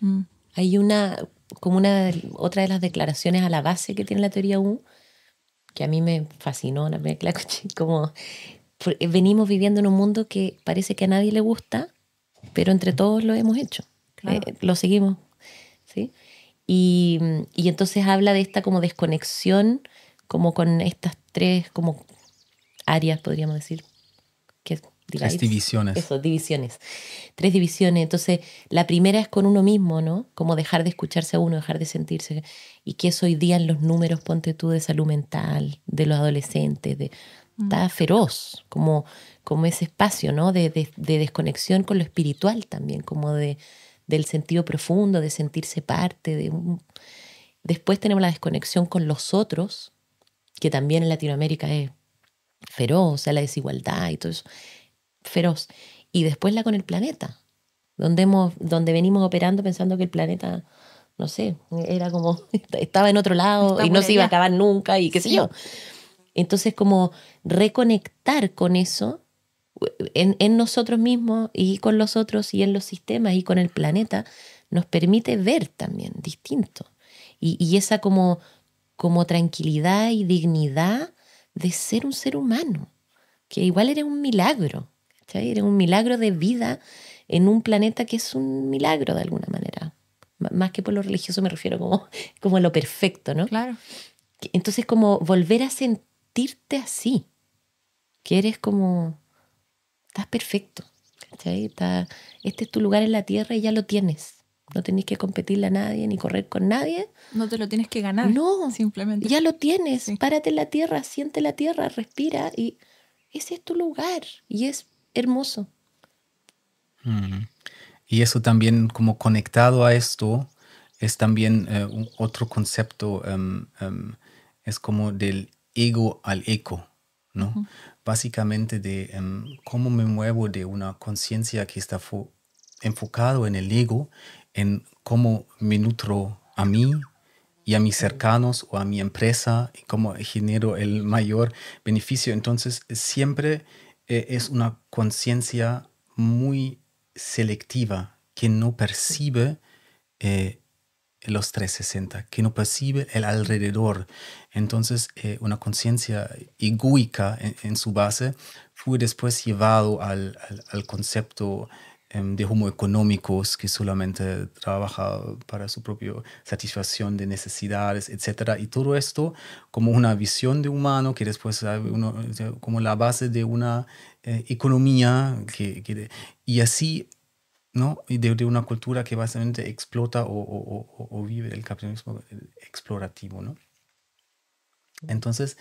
Mm. Hay una, como una, otra de las declaraciones a la base que tiene la teoría U, que a mí me fascinó la como eh, venimos viviendo en un mundo que parece que a nadie le gusta, pero entre todos lo hemos hecho, eh, lo seguimos, ¿sí? Y, entonces habla de esta como desconexión, como con estas tres como áreas, podríamos decir, que Tres divisiones. Eso, divisiones. Tres divisiones. Entonces, la primera es con uno mismo, ¿no? Como dejar de escucharse a uno, dejar de sentirse. ¿Y qué es hoy día en los números, ponte tú, de salud mental, de los adolescentes? Mm. Está feroz, como, como ese espacio, ¿no? De, desconexión con lo espiritual también, como de, del sentido profundo, de sentirse parte. Después tenemos la desconexión con los otros, que también en Latinoamérica es feroz, sea, la desigualdad y todo eso feroz. Y después la con el planeta, donde, hemos, donde venimos operando pensando que el planeta, no sé, era como, estaba en otro lado y no se iba a acabar nunca y qué sé yo. Entonces, como reconectar con eso en, nosotros mismos y con los otros y en los sistemas y con el planeta, nos permite ver también distinto. Y, y esa como, como tranquilidad y dignidad de ser un ser humano, que igual era un milagro. ¿cachai? Eres un milagro de vida en un planeta que es un milagro de alguna manera. más que por lo religioso me refiero como, como a lo perfecto, ¿no? Claro. Entonces, como volver a sentirte así, que eres como, estás perfecto, este es tu lugar en la Tierra y ya lo tienes. No tenés que competirle a nadie ni correr con nadie. No te lo tienes que ganar. No, simplemente. Ya lo tienes. Párate en la tierra, siente la tierra, respira y ese es tu lugar y es hermoso. Mm. Y eso también, como conectado a esto, es también eh, otro concepto, em, em, es como del ego al eco, ¿no? Básicamente de em, cómo me muevo de una conciencia que está enfocado en el ego, en cómo me nutro a mí y a mis cercanos o a mi empresa, y cómo genero el mayor beneficio. Entonces, siempre e, es una conciencia muy selectiva que no percibe eh, los 360, que no percibe el alrededor. Entonces, eh, una conciencia egoica en, su base fue después llevado al concepto Em, de humo económicos que solamente trabaja para su propia satisfacción de necesidades, etc. Y todo esto como una visión de humano que después como la base de una eh, economía que, y así ¿no? Y de, una cultura que básicamente explota o, vive el capitalismo explorativo. ¿no? Entonces,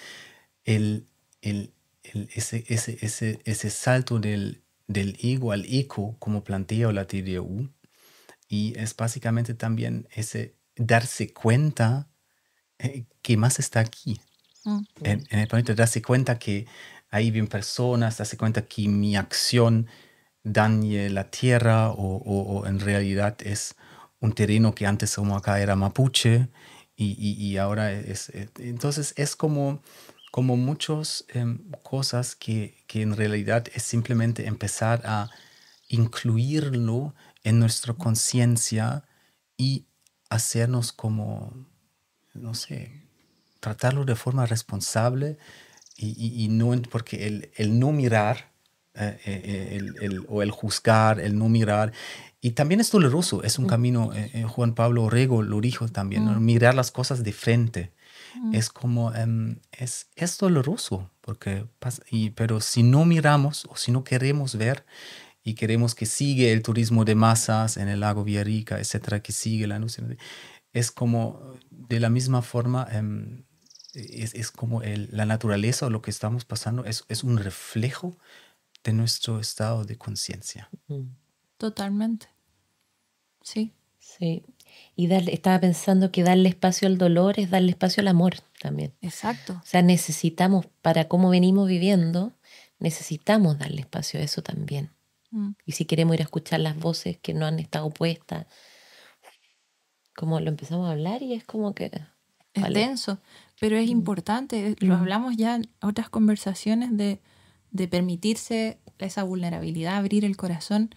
el, el, el, ese, ese, ese, ese salto del del ego al eco, como plantea la TDU. Y es básicamente también ese darse cuenta eh, que más está aquí. Ah, en, el planeta, darse cuenta que hay bien personas, darse cuenta que mi acción dañe la tierra o, en realidad es un terreno que antes como acá era mapuche y ahora es... Entonces es como como muchas em, cosas que, en realidad es simplemente empezar a incluirlo en nuestra conciencia y hacernos como, no sé, tratarlo de forma responsable y, no, porque el, no mirar eh, eh, eh, el, o el juzgar, el no mirar, y también es doloroso, es un camino, Juan Pablo Orrego lo dijo también, mm. mirar las cosas de frente es como, em, es, doloroso, porque y, pero si no miramos o si no queremos ver y queremos que sigue el turismo de masas en el lago Villarrica, etcétera, que sigue la industria, es como, de la misma forma, em, es, es, como la naturaleza o lo que estamos pasando es, es un reflejo de nuestro estado de conciencia. Totalmente. Sí. Sí, y estaba pensando que darle espacio al dolor es darle espacio al amor también. Exacto. O sea, necesitamos, para cómo venimos viviendo, necesitamos darle espacio a eso también. Mm. Y si queremos ir a escuchar las voces que no han estado puestas, como lo empezamos a hablar y es como que... Es denso, pero es mm. importante, eh, lo mm. hablamos ya en otras conversaciones de, de permitirse esa vulnerabilidad, abrir el corazón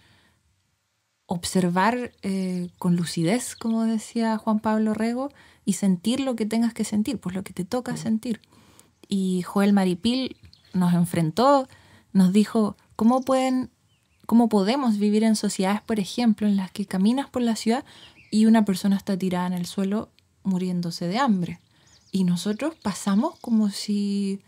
observar eh, con lucidez, como decía Juan Pablo Rego, y sentir lo que tengas que sentir, pues lo que te toca sentir. Y Joel Maripil nos enfrentó, nos dijo, ¿cómo pueden cómo podemos vivir en sociedades, por ejemplo, en las que caminas por la ciudad y una persona está tirada en el suelo muriéndose de hambre? Y nosotros pasamos como si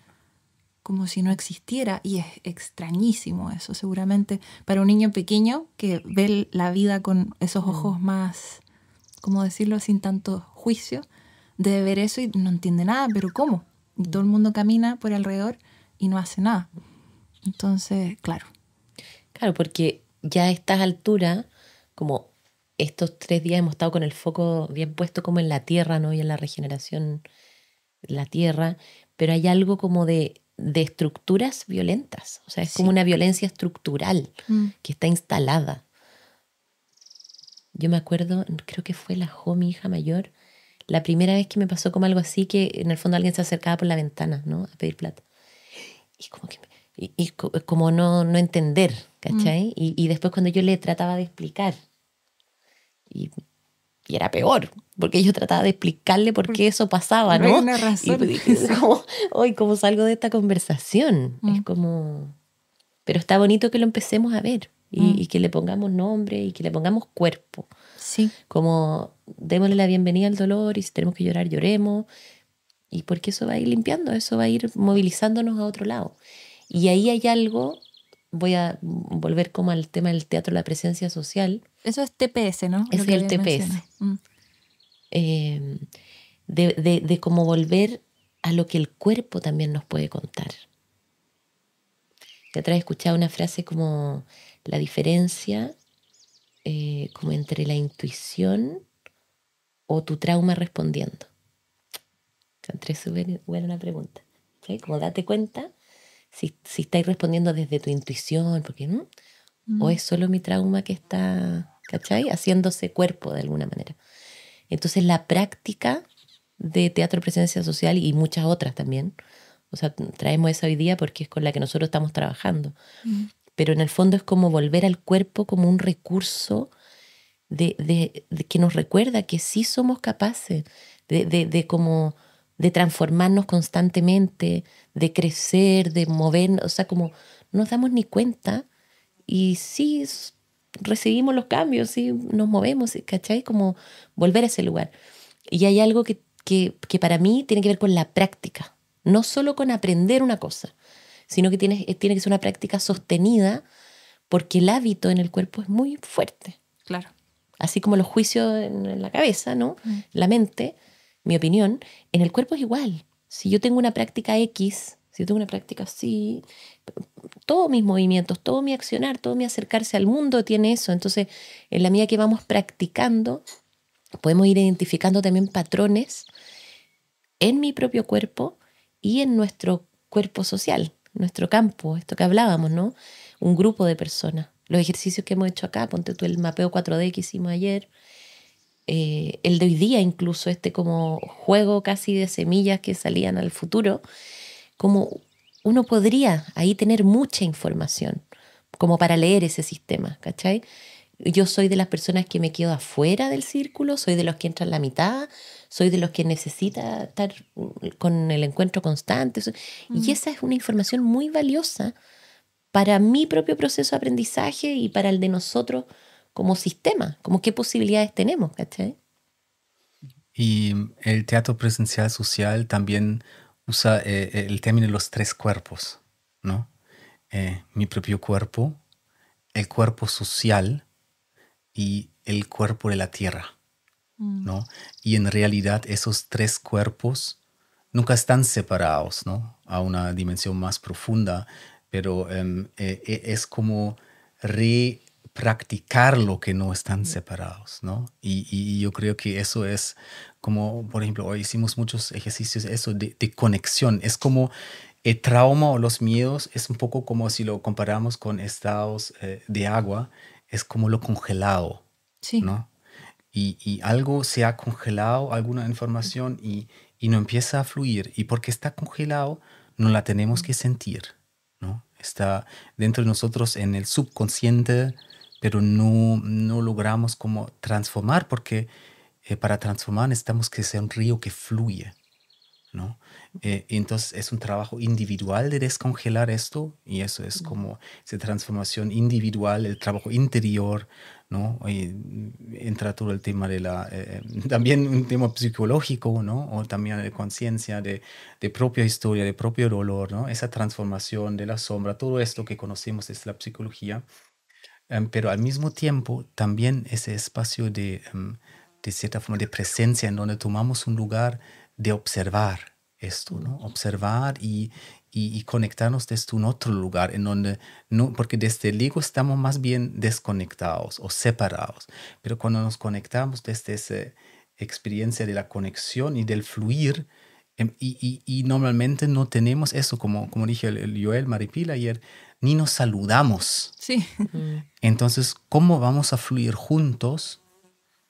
como si no existiera y es extrañísimo eso, seguramente para un niño pequeño que ve la vida con esos mm. ojos más, ¿cómo decirlo?, sin tanto juicio, de ver eso y no entiende nada, pero ¿cómo? todo el mundo camina por alrededor y no hace nada. Entonces, claro. Claro, porque ya a estas alturas, como estos tres días hemos estado con el foco bien puesto como en la tierra, ¿no? Y en la regeneración, la tierra, pero hay algo como de de estructuras violentas. O sea, es como una violencia estructural mm. que está instalada. Yo me acuerdo, creo que fue la Jo, mi hija mayor, la primera vez que me pasó como algo así, que en el fondo alguien se acercaba por la ventana, ¿no? A pedir plata. Y como que y, como no, no entender, ¿cachai? Mm. Y, y después cuando yo le trataba de explicar, y y era peor, porque yo trataba de explicarle por qué eso pasaba, ¿no? no pues, razón. dije, hoy cómo salgo de esta conversación. Es mm. como pero está bonito que lo empecemos a ver y, mm. y, que le pongamos nombre y que le pongamos cuerpo. Sí. Como démosle la bienvenida al dolor y si tenemos que llorar, lloremos. Y porque eso va a ir limpiando, eso va a ir movilizándonos a otro lado. Y ahí hay algo voy a volver como al tema del teatro, la presencia social. Eso es TPS, ¿no? Es el TPS. Mm. Em, de, cómo volver a lo que el cuerpo también nos puede contar. Te atrás escuchar una frase como la diferencia eh, como entre la intuición o tu trauma respondiendo. entre súper buena una pregunta. Como date cuenta si, estáis respondiendo desde tu intuición, porque ¿no? o mm. es solo mi trauma que está, ¿cachai? Haciéndose cuerpo de alguna manera. Entonces la práctica de teatro presencia social y muchas otras también, o sea, traemos esa hoy día porque es con la que nosotros estamos trabajando, mm. pero en el fondo es como volver al cuerpo como un recurso de, que nos recuerda que sí somos capaces de, de como de transformarnos constantemente, de crecer, de movernos, o sea, como no nos damos ni cuenta y sí recibimos los cambios, sí nos movemos, ¿cachai? Como volver a ese lugar. Y hay algo que, para mí tiene que ver con la práctica, no solo con aprender una cosa, sino que tiene, eh, tiene que ser una práctica sostenida porque el hábito en el cuerpo es muy fuerte. Claro. Así como los juicios en la cabeza, ¿no? Mm. La mente mi opinión, en el cuerpo es igual. Si yo tengo una práctica X, si yo tengo una práctica así, todos mis movimientos, todo mi accionar, todo mi acercarse al mundo tiene eso. Entonces, en la medida que vamos practicando, podemos ir identificando también patrones en mi propio cuerpo y en nuestro cuerpo social, nuestro campo, esto que hablábamos, ¿no? Un grupo de personas. Los ejercicios que hemos hecho acá, ponte tú el mapeo 4D que hicimos ayer, eh, el de hoy día incluso, este como juego casi de semillas que salían al futuro, como uno podría ahí tener mucha información, como para leer ese sistema, ¿cachai? Yo soy de las personas que me quedo afuera del círculo, soy de los que entran la mitad, soy de los que necesita estar con el encuentro constante. Y mm. esa es una información muy valiosa para mi propio proceso de aprendizaje y para el de nosotros como sistema, como qué posibilidades tenemos. Y el teatro presencial social también usa eh, el término de los tres cuerpos, ¿no? Eh, mi propio cuerpo, el cuerpo social y el cuerpo de la tierra, mm. ¿no? Y en realidad esos tres cuerpos nunca están separados, ¿no? A una dimensión más profunda, pero em, eh, e, es como re practicar lo que no están separados, ¿no? Y, yo creo que eso es como, por ejemplo, hoy hicimos muchos ejercicios eso de, conexión. Es como el trauma o los miedos es un poco como si lo comparamos con estados eh, de agua, es como lo congelado, sí. ¿no? Y, algo se ha congelado, alguna información, y, y, no empieza a fluir. Y porque está congelado, no la tenemos que sentir, ¿no? Está dentro de nosotros en el subconsciente, pero no, no logramos como transformar, porque eh, para transformar necesitamos que sea un río que fluya, ¿no? Eh, entonces es un trabajo individual de descongelar esto y eso es como esa transformación individual, el trabajo interior, ¿no? entra todo el tema de la, eh, también un tema psicológico, ¿no? O también de conciencia, de, de, propia historia, de propio dolor, ¿no? Esa transformación de la sombra, todo esto que conocemos es la psicología. Em, pero al mismo tiempo también ese espacio em, de, cierta forma de presencia en donde tomamos un lugar de observar esto, ¿no? Observar y, y, conectarnos desde un otro lugar en donde no, porque desde el ego estamos más bien desconectados o separados, pero cuando nos conectamos desde esa experiencia de la conexión y del fluir, em, y, normalmente no tenemos eso, como, como dije el, Joel Maripil ayer, ni nos saludamos. Sí. Entonces, ¿cómo vamos a fluir juntos?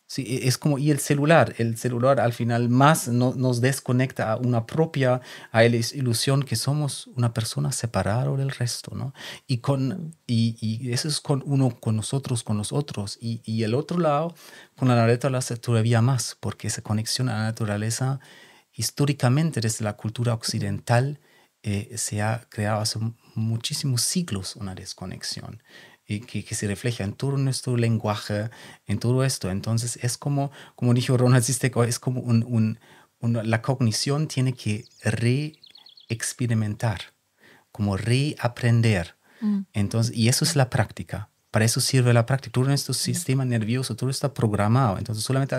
Sí, e, es como, y el celular, el celular al final más nos desconecta a una propia ilusión que somos una persona separada del resto, ¿no? Y, con, y, y eso es con uno, con nosotros, con los otros. Y, y el otro lado, con la naturaleza todavía más, porque se conexión a la naturaleza históricamente desde la cultura occidental eh, se ha creado hace muchísimos siglos una desconexión y eh, que, se refleja en todo nuestro lenguaje, en todo esto. Entonces es como, como dijo Ronald Sisteco, es como un, la cognición tiene que re-experimentar, como reaprender. Mm. Entonces, y eso es la práctica. Para eso sirve la práctica. Todo nuestro sistema nervioso, todo está programado. Entonces solamente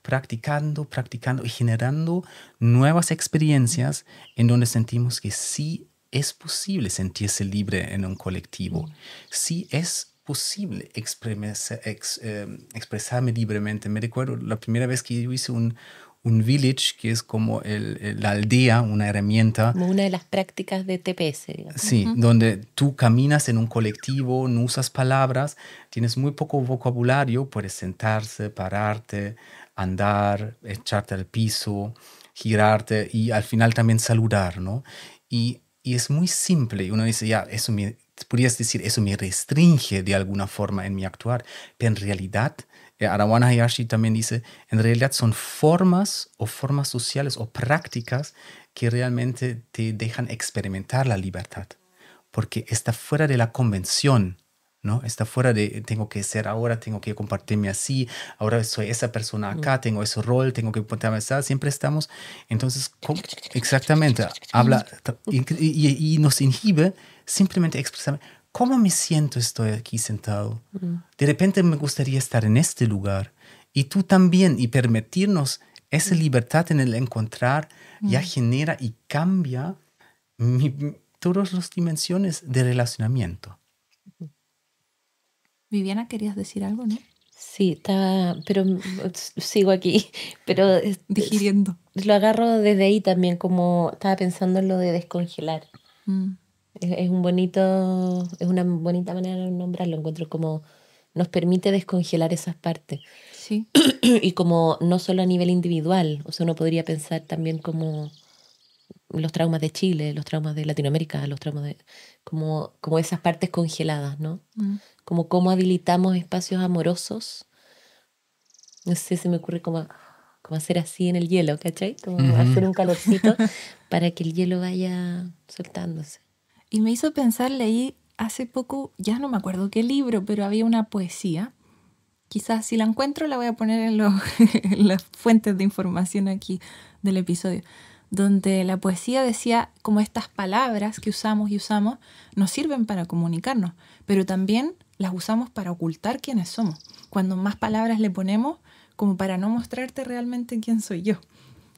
practicando, practicando y generando nuevas experiencias en donde sentimos que sí es posible sentirse libre en un colectivo. Sí es posible eh, expresarme libremente. Me recuerdo la primera vez que yo hice un, un village, que es como la aldea, una herramienta. Como una de las prácticas de TPS. Digamos. Sí, donde tú caminas en un colectivo, no usas palabras, tienes muy poco vocabulario, puedes sentarse, pararte, andar, echarte al piso, girarte y al final también saludar, ¿no? Y, y es muy simple. Uno dice, ya, eso me, podrías decir, eso me restringe de alguna forma en mi actuar, pero en realidad eh, Arawana Hayashi también dice, en realidad son formas o formas sociales o prácticas que realmente te dejan experimentar la libertad, porque está fuera de la convención. ¿no? Está fuera de, tengo que ser ahora, tengo que compartirme así, ahora soy esa persona acá, mm. tengo ese rol, tengo que ponerme así, siempre estamos, entonces, exactamente, habla y, y, nos inhibe simplemente expresar ¿cómo me siento estoy aquí sentado? De repente me gustaría estar en este lugar. Y tú también, y permitirnos esa libertad en el encontrar, ya genera y cambia todos todas las dimensiones de relacionamiento. Viviana, querías decir algo, ¿no? Sí, está, pero sigo aquí, pero digiriendo. Lo agarro desde ahí también, como estaba pensando en lo de descongelar. Mm es un bonito, es una bonita manera de nombrarlo, encuentro como nos permite descongelar esas partes. y como no solo a nivel individual, o sea, uno podría pensar también como los traumas de Chile, los traumas de Latinoamérica, los traumas de... como, como esas partes congeladas, ¿no? Mm. Como cómo habilitamos espacios amorosos. No sé, se me ocurre como, como hacer así en el hielo, ¿cachai? Como hacer un calorcito para que el hielo vaya soltándose. Y me hizo pensar, leí hace poco, ya no me acuerdo qué libro, pero había una poesía. Quizás si la encuentro la voy a poner en, los, las fuentes de información aquí del episodio, donde la poesía decía como estas palabras que usamos y usamos nos sirven para comunicarnos, pero también las usamos para ocultar quiénes somos. Cuando más palabras le ponemos, como para no mostrarte realmente quién soy yo.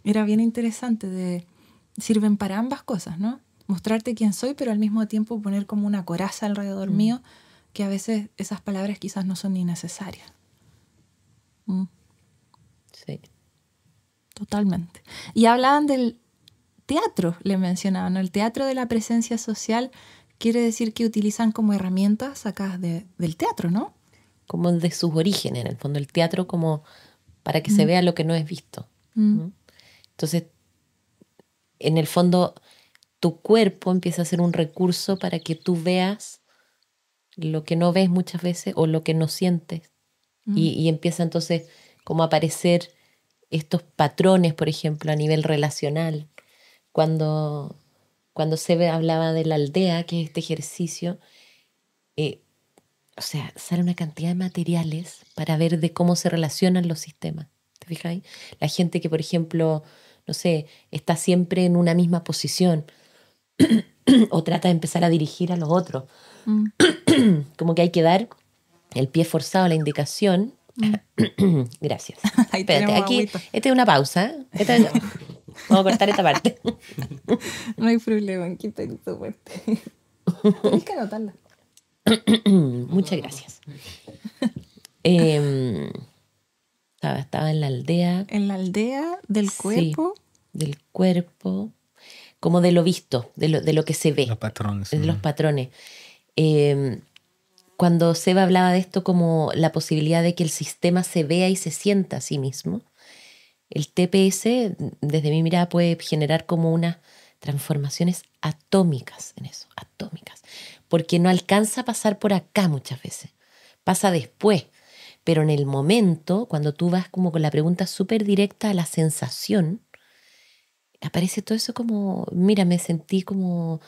Era bien interesante de sirven para ambas cosas, ¿no? mostrarte quién soy, pero al mismo tiempo poner como una coraza alrededor mm. mío, que a veces esas palabras quizás no son ni necesarias. Mm. Sí. Totalmente. Y hablaban del teatro, le mencionaban, ¿no? el teatro de la presencia social quiere decir que utilizan como herramientas sacadas del teatro, ¿no? Como de sus orígenes, en el fondo, el teatro como para que se mm. vea lo que no es visto. Entonces, en el fondo, tu cuerpo empieza a ser un recurso para que tú veas lo que no ves muchas veces o lo que no sientes. Y, mm. empieza entonces como a aparecer estos patrones, por ejemplo, a nivel relacional. Cuando, cuando se hablaba de la aldea, que es este ejercicio, eh, o sea, sale una cantidad de materiales para ver de cómo se relacionan los sistemas. ¿Te fijas ahí? La gente que, por ejemplo, no sé, está siempre en una misma posición, o trata de empezar a dirigir a los otros. Mm. Como que hay que dar el pie forzado a la indicación. Mm. Gracias. Espérate, aquí, esta es una pausa. Vamos a cortar esta parte. no hay problema, quita tu parte. Tienes que anotarla. Muchas gracias. Em, estaba, en la aldea. En la aldea del cuerpo. del cuerpo como de lo visto, de lo, que se ve. Los patrones. los mm. patrones. Em, cuando Seba hablaba de esto como la posibilidad de que el sistema se vea y se sienta a sí mismo, el TPS, desde mi mirada, puede generar como unas transformaciones atómicas en eso, atómicas, porque no alcanza a pasar por acá muchas veces, pasa después, pero en el momento, cuando tú vas como con la pregunta súper directa a la sensación, aparece todo eso como, mira, me sentí como,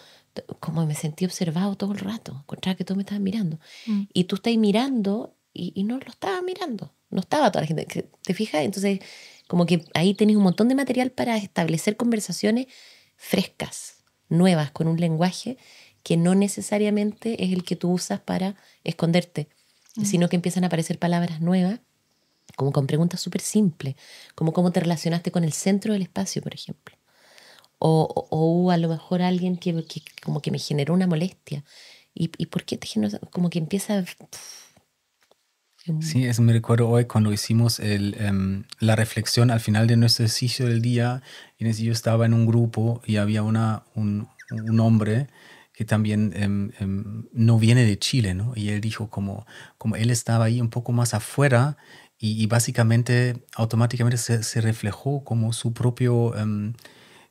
como me sentí observado todo el rato, encontraba que todos me estaban mirando. Mm. Y tú estás mirando y, no lo estaba mirando, no estaba toda la gente, ¿te fijas? Entonces, como que ahí tenés un montón de material para establecer conversaciones frescas, nuevas, con un lenguaje que no necesariamente es el que tú usas para esconderte, mm. sino que empiezan a aparecer palabras nuevas como con preguntas súper simples, como cómo te relacionaste con el centro del espacio, por ejemplo. O, o, a lo mejor alguien que, que, como que me generó una molestia. ¿Y, y por qué te generó? Como que empieza... Sí, eso me recuerdo hoy cuando hicimos em, la reflexión al final de nuestro ejercicio del día. yo estaba en un grupo y había una, un, hombre que también em, em, no viene de Chile, ¿no? Y él dijo como, como él estaba ahí un poco más afuera y, básicamente automáticamente se, se, reflejó como su propio...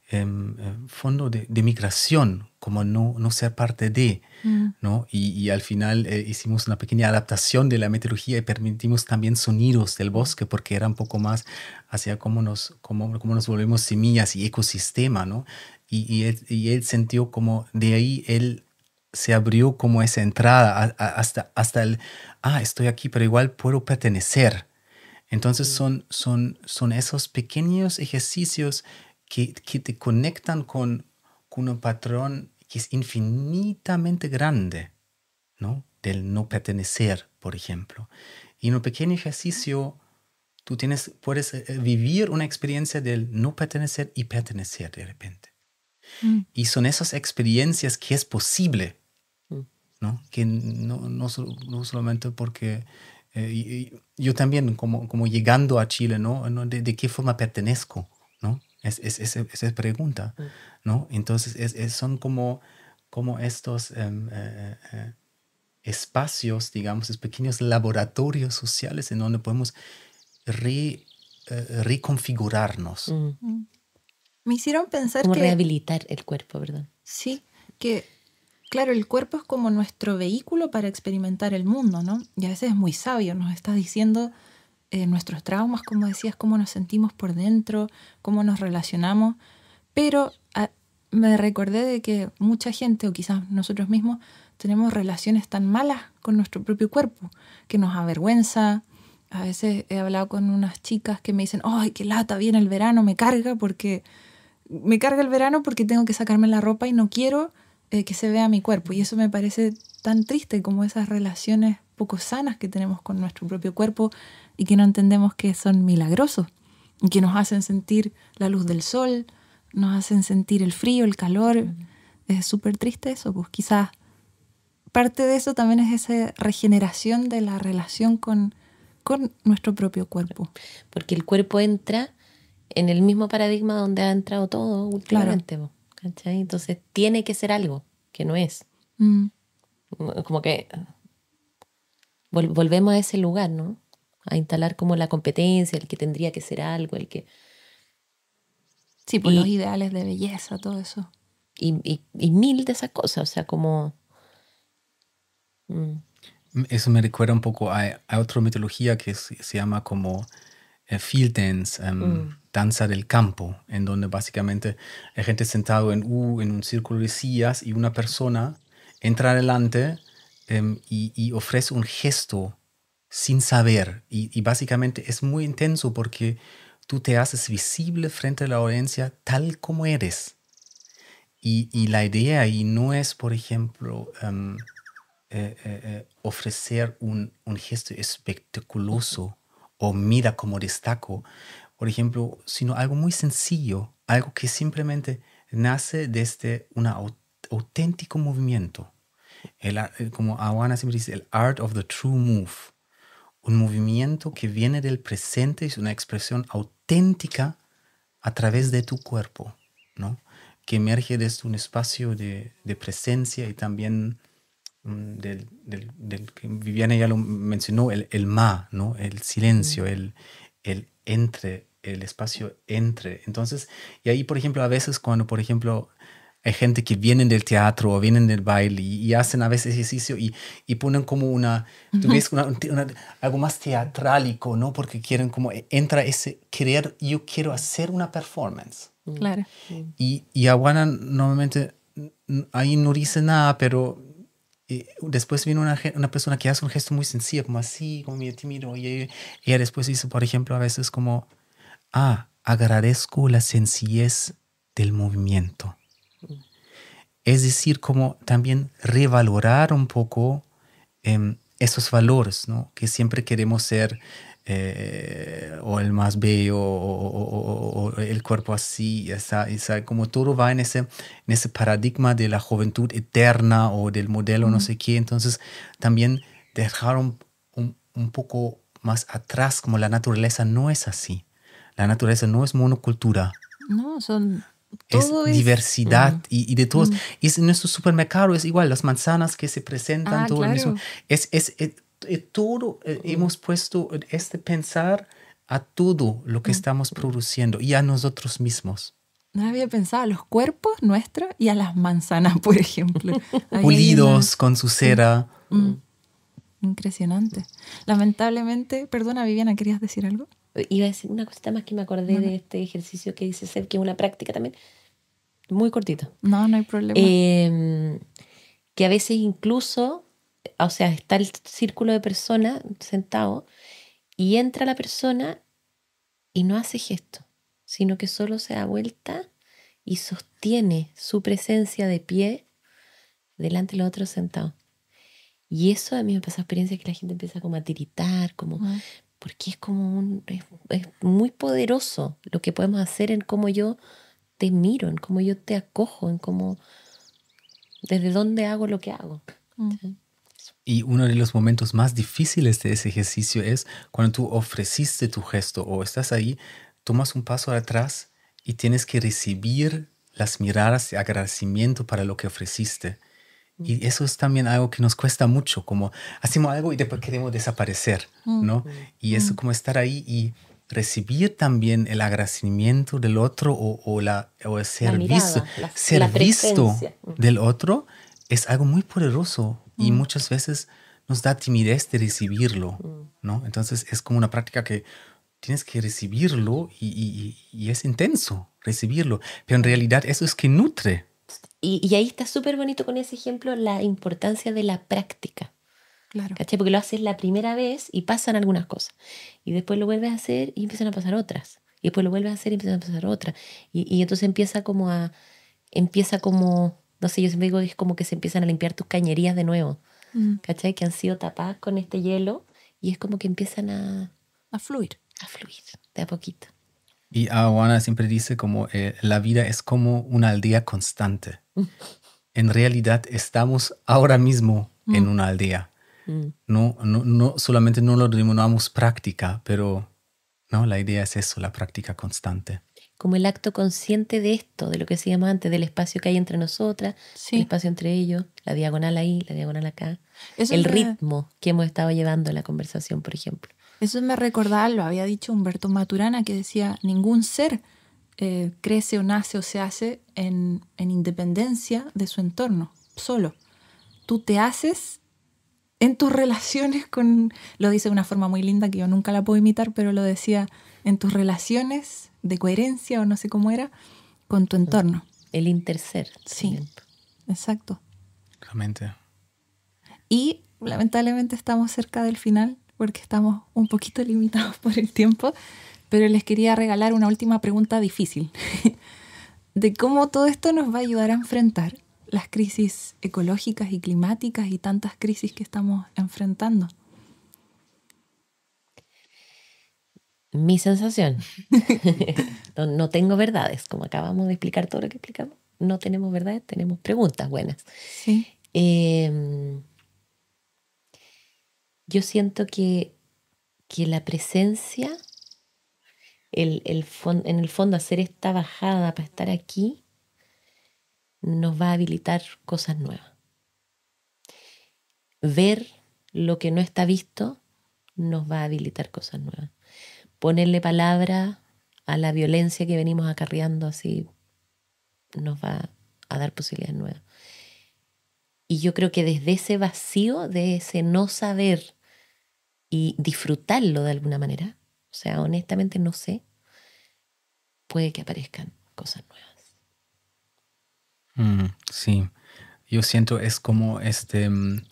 Em, em, fondo de, migración, como no, no ser parte de, mm. ¿no? Y, al final eh, hicimos una pequeña adaptación de la meteorología y permitimos también sonidos del bosque, porque era un poco más hacia cómo nos, cómo, cómo nos volvemos semillas y ecosistema, ¿no? Y, y, él, sintió como de ahí él se abrió como esa entrada hasta, hasta el, ah, estoy aquí, pero igual puedo pertenecer. Entonces son, son, son esos pequeños ejercicios que, te conectan con, con, un patrón que es infinitamente grande, ¿no? Del no pertenecer, por ejemplo. Y en un pequeño ejercicio, tú tienes, puedes eh, vivir una experiencia del no pertenecer y pertenecer de repente. Mm. Y son esas experiencias que es posible, mm. ¿no? Que no, solamente porque eh, yo también, como, como llegando a Chile, ¿no? de qué forma pertenezco? Esa es, es, pregunta, mm. ¿no? Entonces, son como, como estos em, eh, eh, eh, espacios, digamos, pequeños laboratorios sociales en donde podemos re, reconfigurarnos. Mm. Mm. Me hicieron pensar como rehabilitar el cuerpo, ¿verdad? Sí, que Claro, el cuerpo es como nuestro vehículo para experimentar el mundo, ¿no? Y a veces es muy sabio, nos está diciendo eh, nuestros traumas, como decías, cómo nos sentimos por dentro, cómo nos relacionamos, pero ah, me recordé de que mucha gente, o quizás nosotros mismos, tenemos relaciones tan malas con nuestro propio cuerpo, que nos avergüenza. A veces he hablado con unas chicas que me dicen, ay, qué lata, viene el verano, me carga porque me carga el verano porque tengo que sacarme la ropa y no quiero eh, que se vea mi cuerpo. Y eso me parece tan triste como esas relaciones poco sanas que tenemos con nuestro propio cuerpo y que no entendemos que son milagrosos, y que nos hacen sentir la luz del sol, nos hacen sentir el frío, el calor. Es súper triste eso, pues quizás parte de eso también es esa regeneración de la relación con, con nuestro propio cuerpo. Porque el cuerpo entra en el mismo paradigma donde ha entrado todo últimamente. Pues, Entonces tiene que ser algo que no es. Mm. Como que volvemos a ese lugar, ¿no? A instalar como la competencia, el que tendría que ser algo, el que... Sí, por pues, los ideales de belleza, todo eso. Y, y, mil de esas cosas, o sea, como... Mm. Mm, eso me recuerda un poco a, a otra mitología que se, llama como eh, field dance, em, mm. danza del campo, en donde básicamente hay gente sentado en uh, en un círculo de sillas y una persona entra adelante Em, y, ofrece un gesto sin saber. Y, básicamente es muy intenso porque tú te haces visible frente a la audiencia tal como eres. Y, la idea ahí no es, por ejemplo, em, eh, eh, eh, ofrecer un, gesto espectaculoso o mira como destaco, por ejemplo, sino algo muy sencillo, algo que simplemente nace desde un auténtico movimiento. El, eh, como Awana siempre dice, el art of the true move. Un movimiento que viene del presente, es una expresión auténtica a través de tu cuerpo, ¿no? que emerge desde un espacio de, presencia y también mm, del, del, que Viviana ya lo mencionó, el, el ma, ¿no? el silencio, el, el entre, el espacio entre. Entonces, y ahí, por ejemplo, a veces cuando, por ejemplo, hay gente que vienen del teatro o vienen del baile y, hacen a veces ejercicio y, y ponen como una, tú ves, algo más teatrálico, ¿no? Porque quieren como, eh, entra ese querer, yo quiero hacer una performance. Mm. Claro. Mm. Y, y Aguana normalmente ahí no dice nada, pero eh, después viene una, una, persona que hace un gesto muy sencillo, como así, como medio tímido, y ella después dice, por ejemplo, a veces como, ah, agradezco la sencillez del movimiento. Es decir, como también revalorar un poco em, esos valores, ¿no? Que siempre queremos ser eh, o el más bello o, el cuerpo así, como todo va en ese, en ese paradigma de la juventud eterna o del modelo no sé qué. Entonces, también dejar un poco más atrás como la naturaleza no es así. La naturaleza no es monocultura. No, son es, diversidad y, de todos. Mm. Y es, nuestro supermercado es igual, las manzanas que se presentan, ah, todo eso Es, eh, todo, eh, mm. hemos puesto este pensar a todo lo que mm. estamos produciendo y a nosotros mismos. No había pensado a los cuerpos nuestros y a las manzanas, por ejemplo. Pulidos con su cera. Impresionante. Lamentablemente, perdona Viviana, ¿querías decir algo? Iba a decir una cosita más que me acordé de este ejercicio que dice ser, que es una práctica también, muy cortita No, no hay problema. Em, que a veces incluso, o sea, está el círculo de personas sentado y entra la persona y no hace gesto, sino que solo se da vuelta y sostiene su presencia de pie delante de los otros sentados. Y eso a mí me pasa experiencia que la gente empieza como a tiritar, como, porque es como muy poderoso lo que podemos hacer en cómo yo te miro, en cómo yo te acojo, en cómo, desde dónde hago lo que hago. Mm. Y uno de los momentos más difíciles de ese ejercicio es cuando tú ofreciste tu gesto o estás ahí, tomas un paso atrás y tienes que recibir las miradas de agradecimiento para lo que ofreciste. Y eso es también algo que nos cuesta mucho, como hacemos algo y después queremos desaparecer, ¿no? Y eso como estar ahí y recibir también el agradecimiento del otro o, la, o el servicio, ser visto del otro es algo muy poderoso y muchas veces nos da timidez de recibirlo, ¿no? Entonces es como una práctica que tienes que recibirlo y es intenso recibirlo, pero en realidad eso es que nutre y, ahí está súper bonito con ese ejemplo la importancia de la práctica. Claro. Porque lo haces la primera vez y pasan algunas cosas. Y después lo vuelves a hacer y empiezan a pasar otras. Y después lo vuelves a hacer y empiezan a pasar otras. Y, entonces empieza como a. Empieza como. No sé, yo siempre digo es como que se empiezan a limpiar tus cañerías de nuevo. Mm. ¿Cachai? Que han sido tapadas con este hielo. Y es como que empiezan a. A fluir. A fluir, de a poquito. Y Awana siempre dice como eh, la vida es como una aldea constante en realidad estamos ahora mismo en mm. una aldea. Mm. No, no, solamente no lo denominamos práctica, pero no, la idea es eso, la práctica constante. Como el acto consciente de esto, de lo que se llama antes, del espacio que hay entre nosotras, el espacio entre ellos, la diagonal ahí, la diagonal acá, el ritmo que hemos estado llevando en la conversación, por ejemplo. Eso me recordaba, lo había dicho Humberto Maturana, que decía, ningún ser eh, crece o nace o se hace en, independencia de su entorno, solo. Tú te haces en tus relaciones con, lo dice de una forma muy linda que yo nunca la puedo imitar, pero lo decía, en tus relaciones de coherencia o no sé cómo era, con tu entorno. El interser. Sí, exacto. Realmente. Y lamentablemente estamos cerca del final porque estamos un poquito limitados por el tiempo, pero les quería regalar una última pregunta difícil de cómo todo esto nos va a ayudar a enfrentar las crisis ecológicas y climáticas y tantas crisis que estamos enfrentando. Mi sensación, no, tengo verdades, como acabamos de explicar todo lo que explicamos, no tenemos verdades, tenemos preguntas buenas. Sí. Em, yo siento que, que la presencia en el fondo hacer esta bajada para estar aquí nos va a habilitar cosas nuevas. Ver lo que no está visto nos va a habilitar cosas nuevas. Ponerle palabra a la violencia que venimos acarreando así nos va a dar posibilidades nuevas. Y yo creo que desde ese vacío, de ese no saber y disfrutarlo de alguna manera, o sea, honestamente no sé, puede que aparezcan cosas nuevas. Mm, sí, yo siento es como este, mm,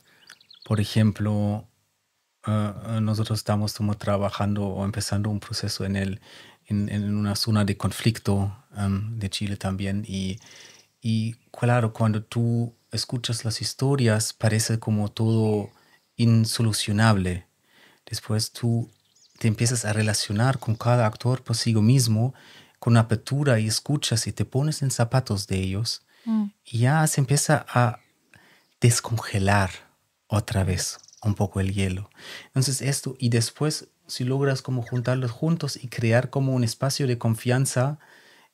por ejemplo, ah, ah, nosotros estamos como trabajando o empezando un proceso en, el, en, una zona de conflicto de Chile también y, y claro, cuando tú escuchas las historias parece como todo insolucionable. Después tú te empiezas a relacionar con cada actor por sí mismo con apertura y escuchas y te pones en zapatos de ellos, mm. ya se empieza a descongelar otra vez un poco el hielo. Entonces esto, y después si logras como juntarlos juntos y crear como un espacio de confianza,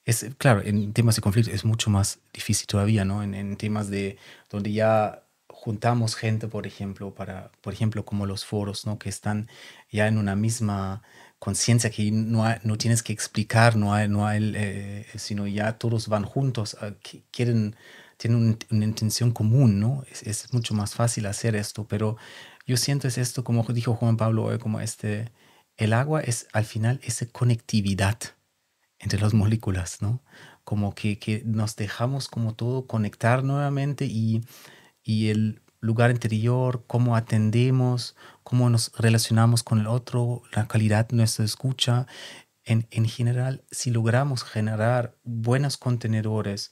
es claro, en temas de conflicto es mucho más difícil todavía, ¿no? En, en temas de donde ya juntamos gente, por ejemplo, para, por ejemplo, como los foros, ¿no? Que están ya en una misma conciencia que no, no tienes que explicar, no no hay, eh, eh, sino ya todos van juntos, ah, quieren, tienen una intención común, ¿no? Es, mucho más fácil hacer esto, pero yo siento es esto, como dijo Juan Pablo hoy, eh, como este, el agua es al final esa conectividad entre las moléculas, ¿no? Como que, que nos dejamos como todo conectar nuevamente y, y el lugar interior, cómo atendemos, cómo nos relacionamos con el otro, la calidad de nuestra escucha. En, general, si logramos generar buenos contenedores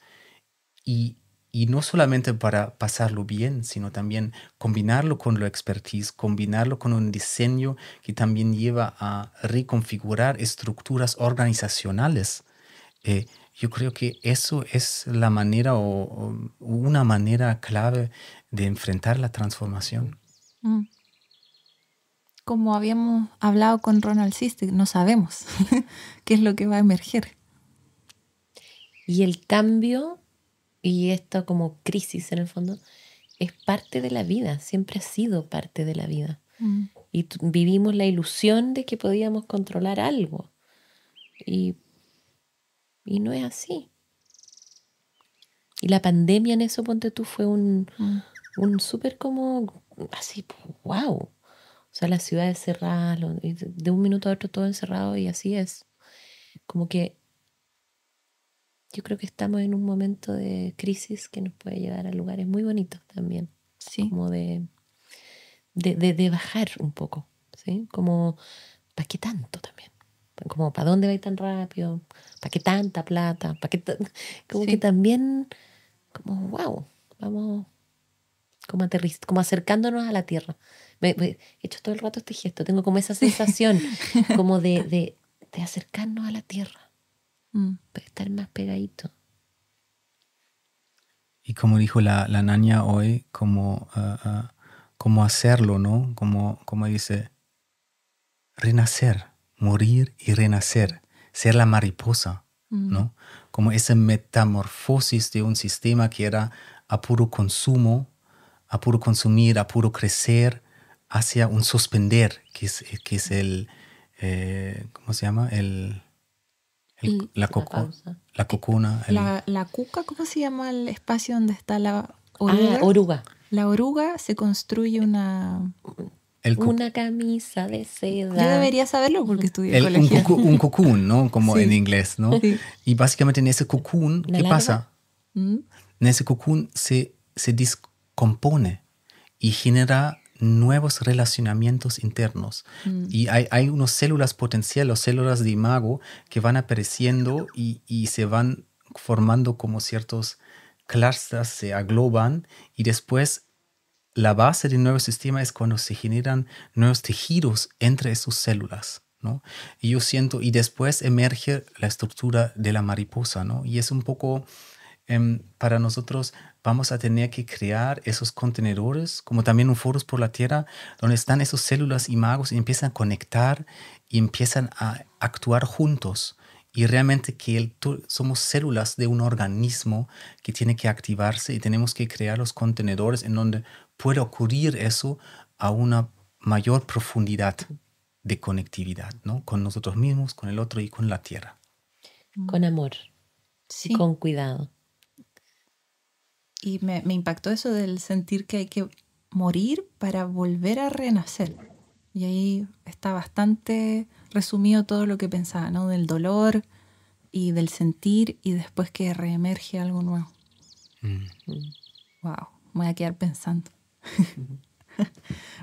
y, no solamente para pasarlo bien, sino también combinarlo con la expertise, combinarlo con un diseño que también lleva a reconfigurar estructuras organizacionales, eh, yo creo que eso es la manera o una manera clave de enfrentar la transformación. Mm. Como habíamos hablado con Ronald Siste, no sabemos qué es lo que va a emerger. Y el cambio y esto como crisis en el fondo es parte de la vida, siempre ha sido parte de la vida. Mm. Y vivimos la ilusión de que podíamos controlar algo. Y, no es así. Y la pandemia en eso, ponte tú, fue un, mm un súper como, así, wow. O sea, las ciudades cerrada, de un minuto a otro todo encerrado y así es. Como que yo creo que estamos en un momento de crisis que nos puede llevar a lugares muy bonitos también. Sí. Como de, de, bajar un poco, ¿sí? Como, ¿para qué tanto también? Como, ¿para dónde vais tan rápido? ¿Para qué tanta plata? ¿Para qué Como que también, como, wow, vamos como, aterriz, como acercándonos a la tierra. he hecho todo el rato este gesto, tengo como esa sensación como de, de, de, acercarnos a la tierra, mm. estar más pegadito. Y como dijo la, la naña hoy, como, ah, ah, como hacerlo, ¿no? Como, como dice, renacer, morir y renacer, ser la mariposa, mm. ¿no? Como esa metamorfosis de un sistema que era a puro consumo, a puro consumir, a puro crecer, hacia un suspender, que es, eh, que es el, eh, ¿cómo se llama? El, la, coco, la, cocuna. la, cuca, ¿cómo se llama el espacio donde está la ah, oruga? La oruga se construye una... una camisa de seda. Yo debería saberlo porque estudié el, un, cucu, ¿no? Como en inglés, ¿no? Y básicamente en ese cocoon, ¿qué pasa? Mm. En ese cocoon se, se compone y genera nuevos relacionamientos internos. Mm. Y hay, hay, unas células potenciales, células de imago, que van apareciendo y, se van formando como ciertos clusters, se agloban y después la base del nuevo sistema es cuando se generan nuevos tejidos entre esas células. ¿no? Y yo siento, y después emerge la estructura de la mariposa, ¿no? Y es un poco Em, para nosotros vamos a tener que crear esos contenedores, como también un foro por la tierra, donde están esas células y magos y empiezan a conectar y empiezan a actuar juntos. Y realmente que somos células de un organismo que tiene que activarse y tenemos que crear los contenedores en donde puede ocurrir eso a una mayor profundidad de conectividad, ¿no? Con nosotros mismos, con el otro y con la tierra. Con amor, sí. con cuidado y me, impactó eso del sentir que hay que morir para volver a renacer. Y ahí está bastante resumido todo lo que pensaba, ¿no? Del dolor y del sentir y después que reemerge algo nuevo. Wow, mm. me voy a quedar pensando.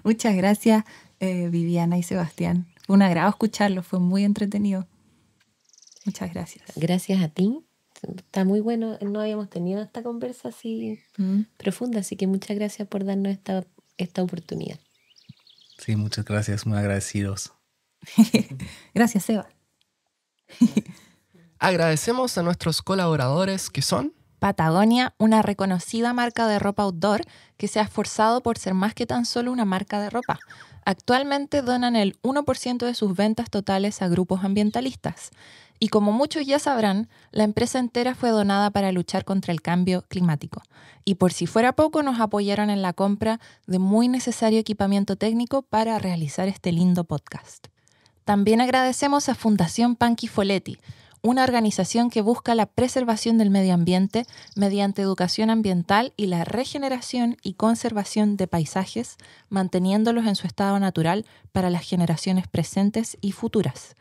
Muchas gracias, eh, Viviana y Sebastián. Fue un agrado escucharlo, fue muy entretenido. Muchas gracias. Gracias a ti está muy bueno. No habíamos tenido esta conversa así mm. profunda, así que muchas gracias por darnos esta, esta oportunidad. Sí, muchas gracias, muy agradecidos. gracias, Seba. Agradecemos a nuestros colaboradores que son Patagonia, una reconocida marca de ropa outdoor que se ha esforzado por ser más que tan solo una marca de ropa. Actualmente donan el 1% de sus ventas totales a grupos ambientalistas. Y como muchos ya sabrán, la empresa entera fue donada para luchar contra el cambio climático. Y por si fuera poco, nos apoyaron en la compra de muy necesario equipamiento técnico para realizar este lindo podcast. También agradecemos a Fundación Panqui Foletti, una organización que busca la preservación del medio ambiente mediante educación ambiental y la regeneración y conservación de paisajes, manteniéndolos en su estado natural para las generaciones presentes y futuras.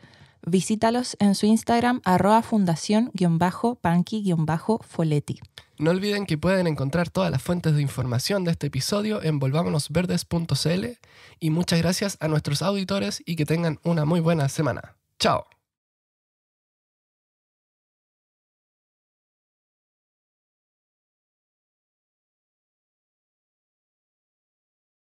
Visítalos en su Instagram arroba fundación-panqui-foleti. No olviden que pueden encontrar todas las fuentes de información de este episodio en volvámonosverdes.cl y muchas gracias a nuestros auditores y que tengan una muy buena semana. ¡Chao!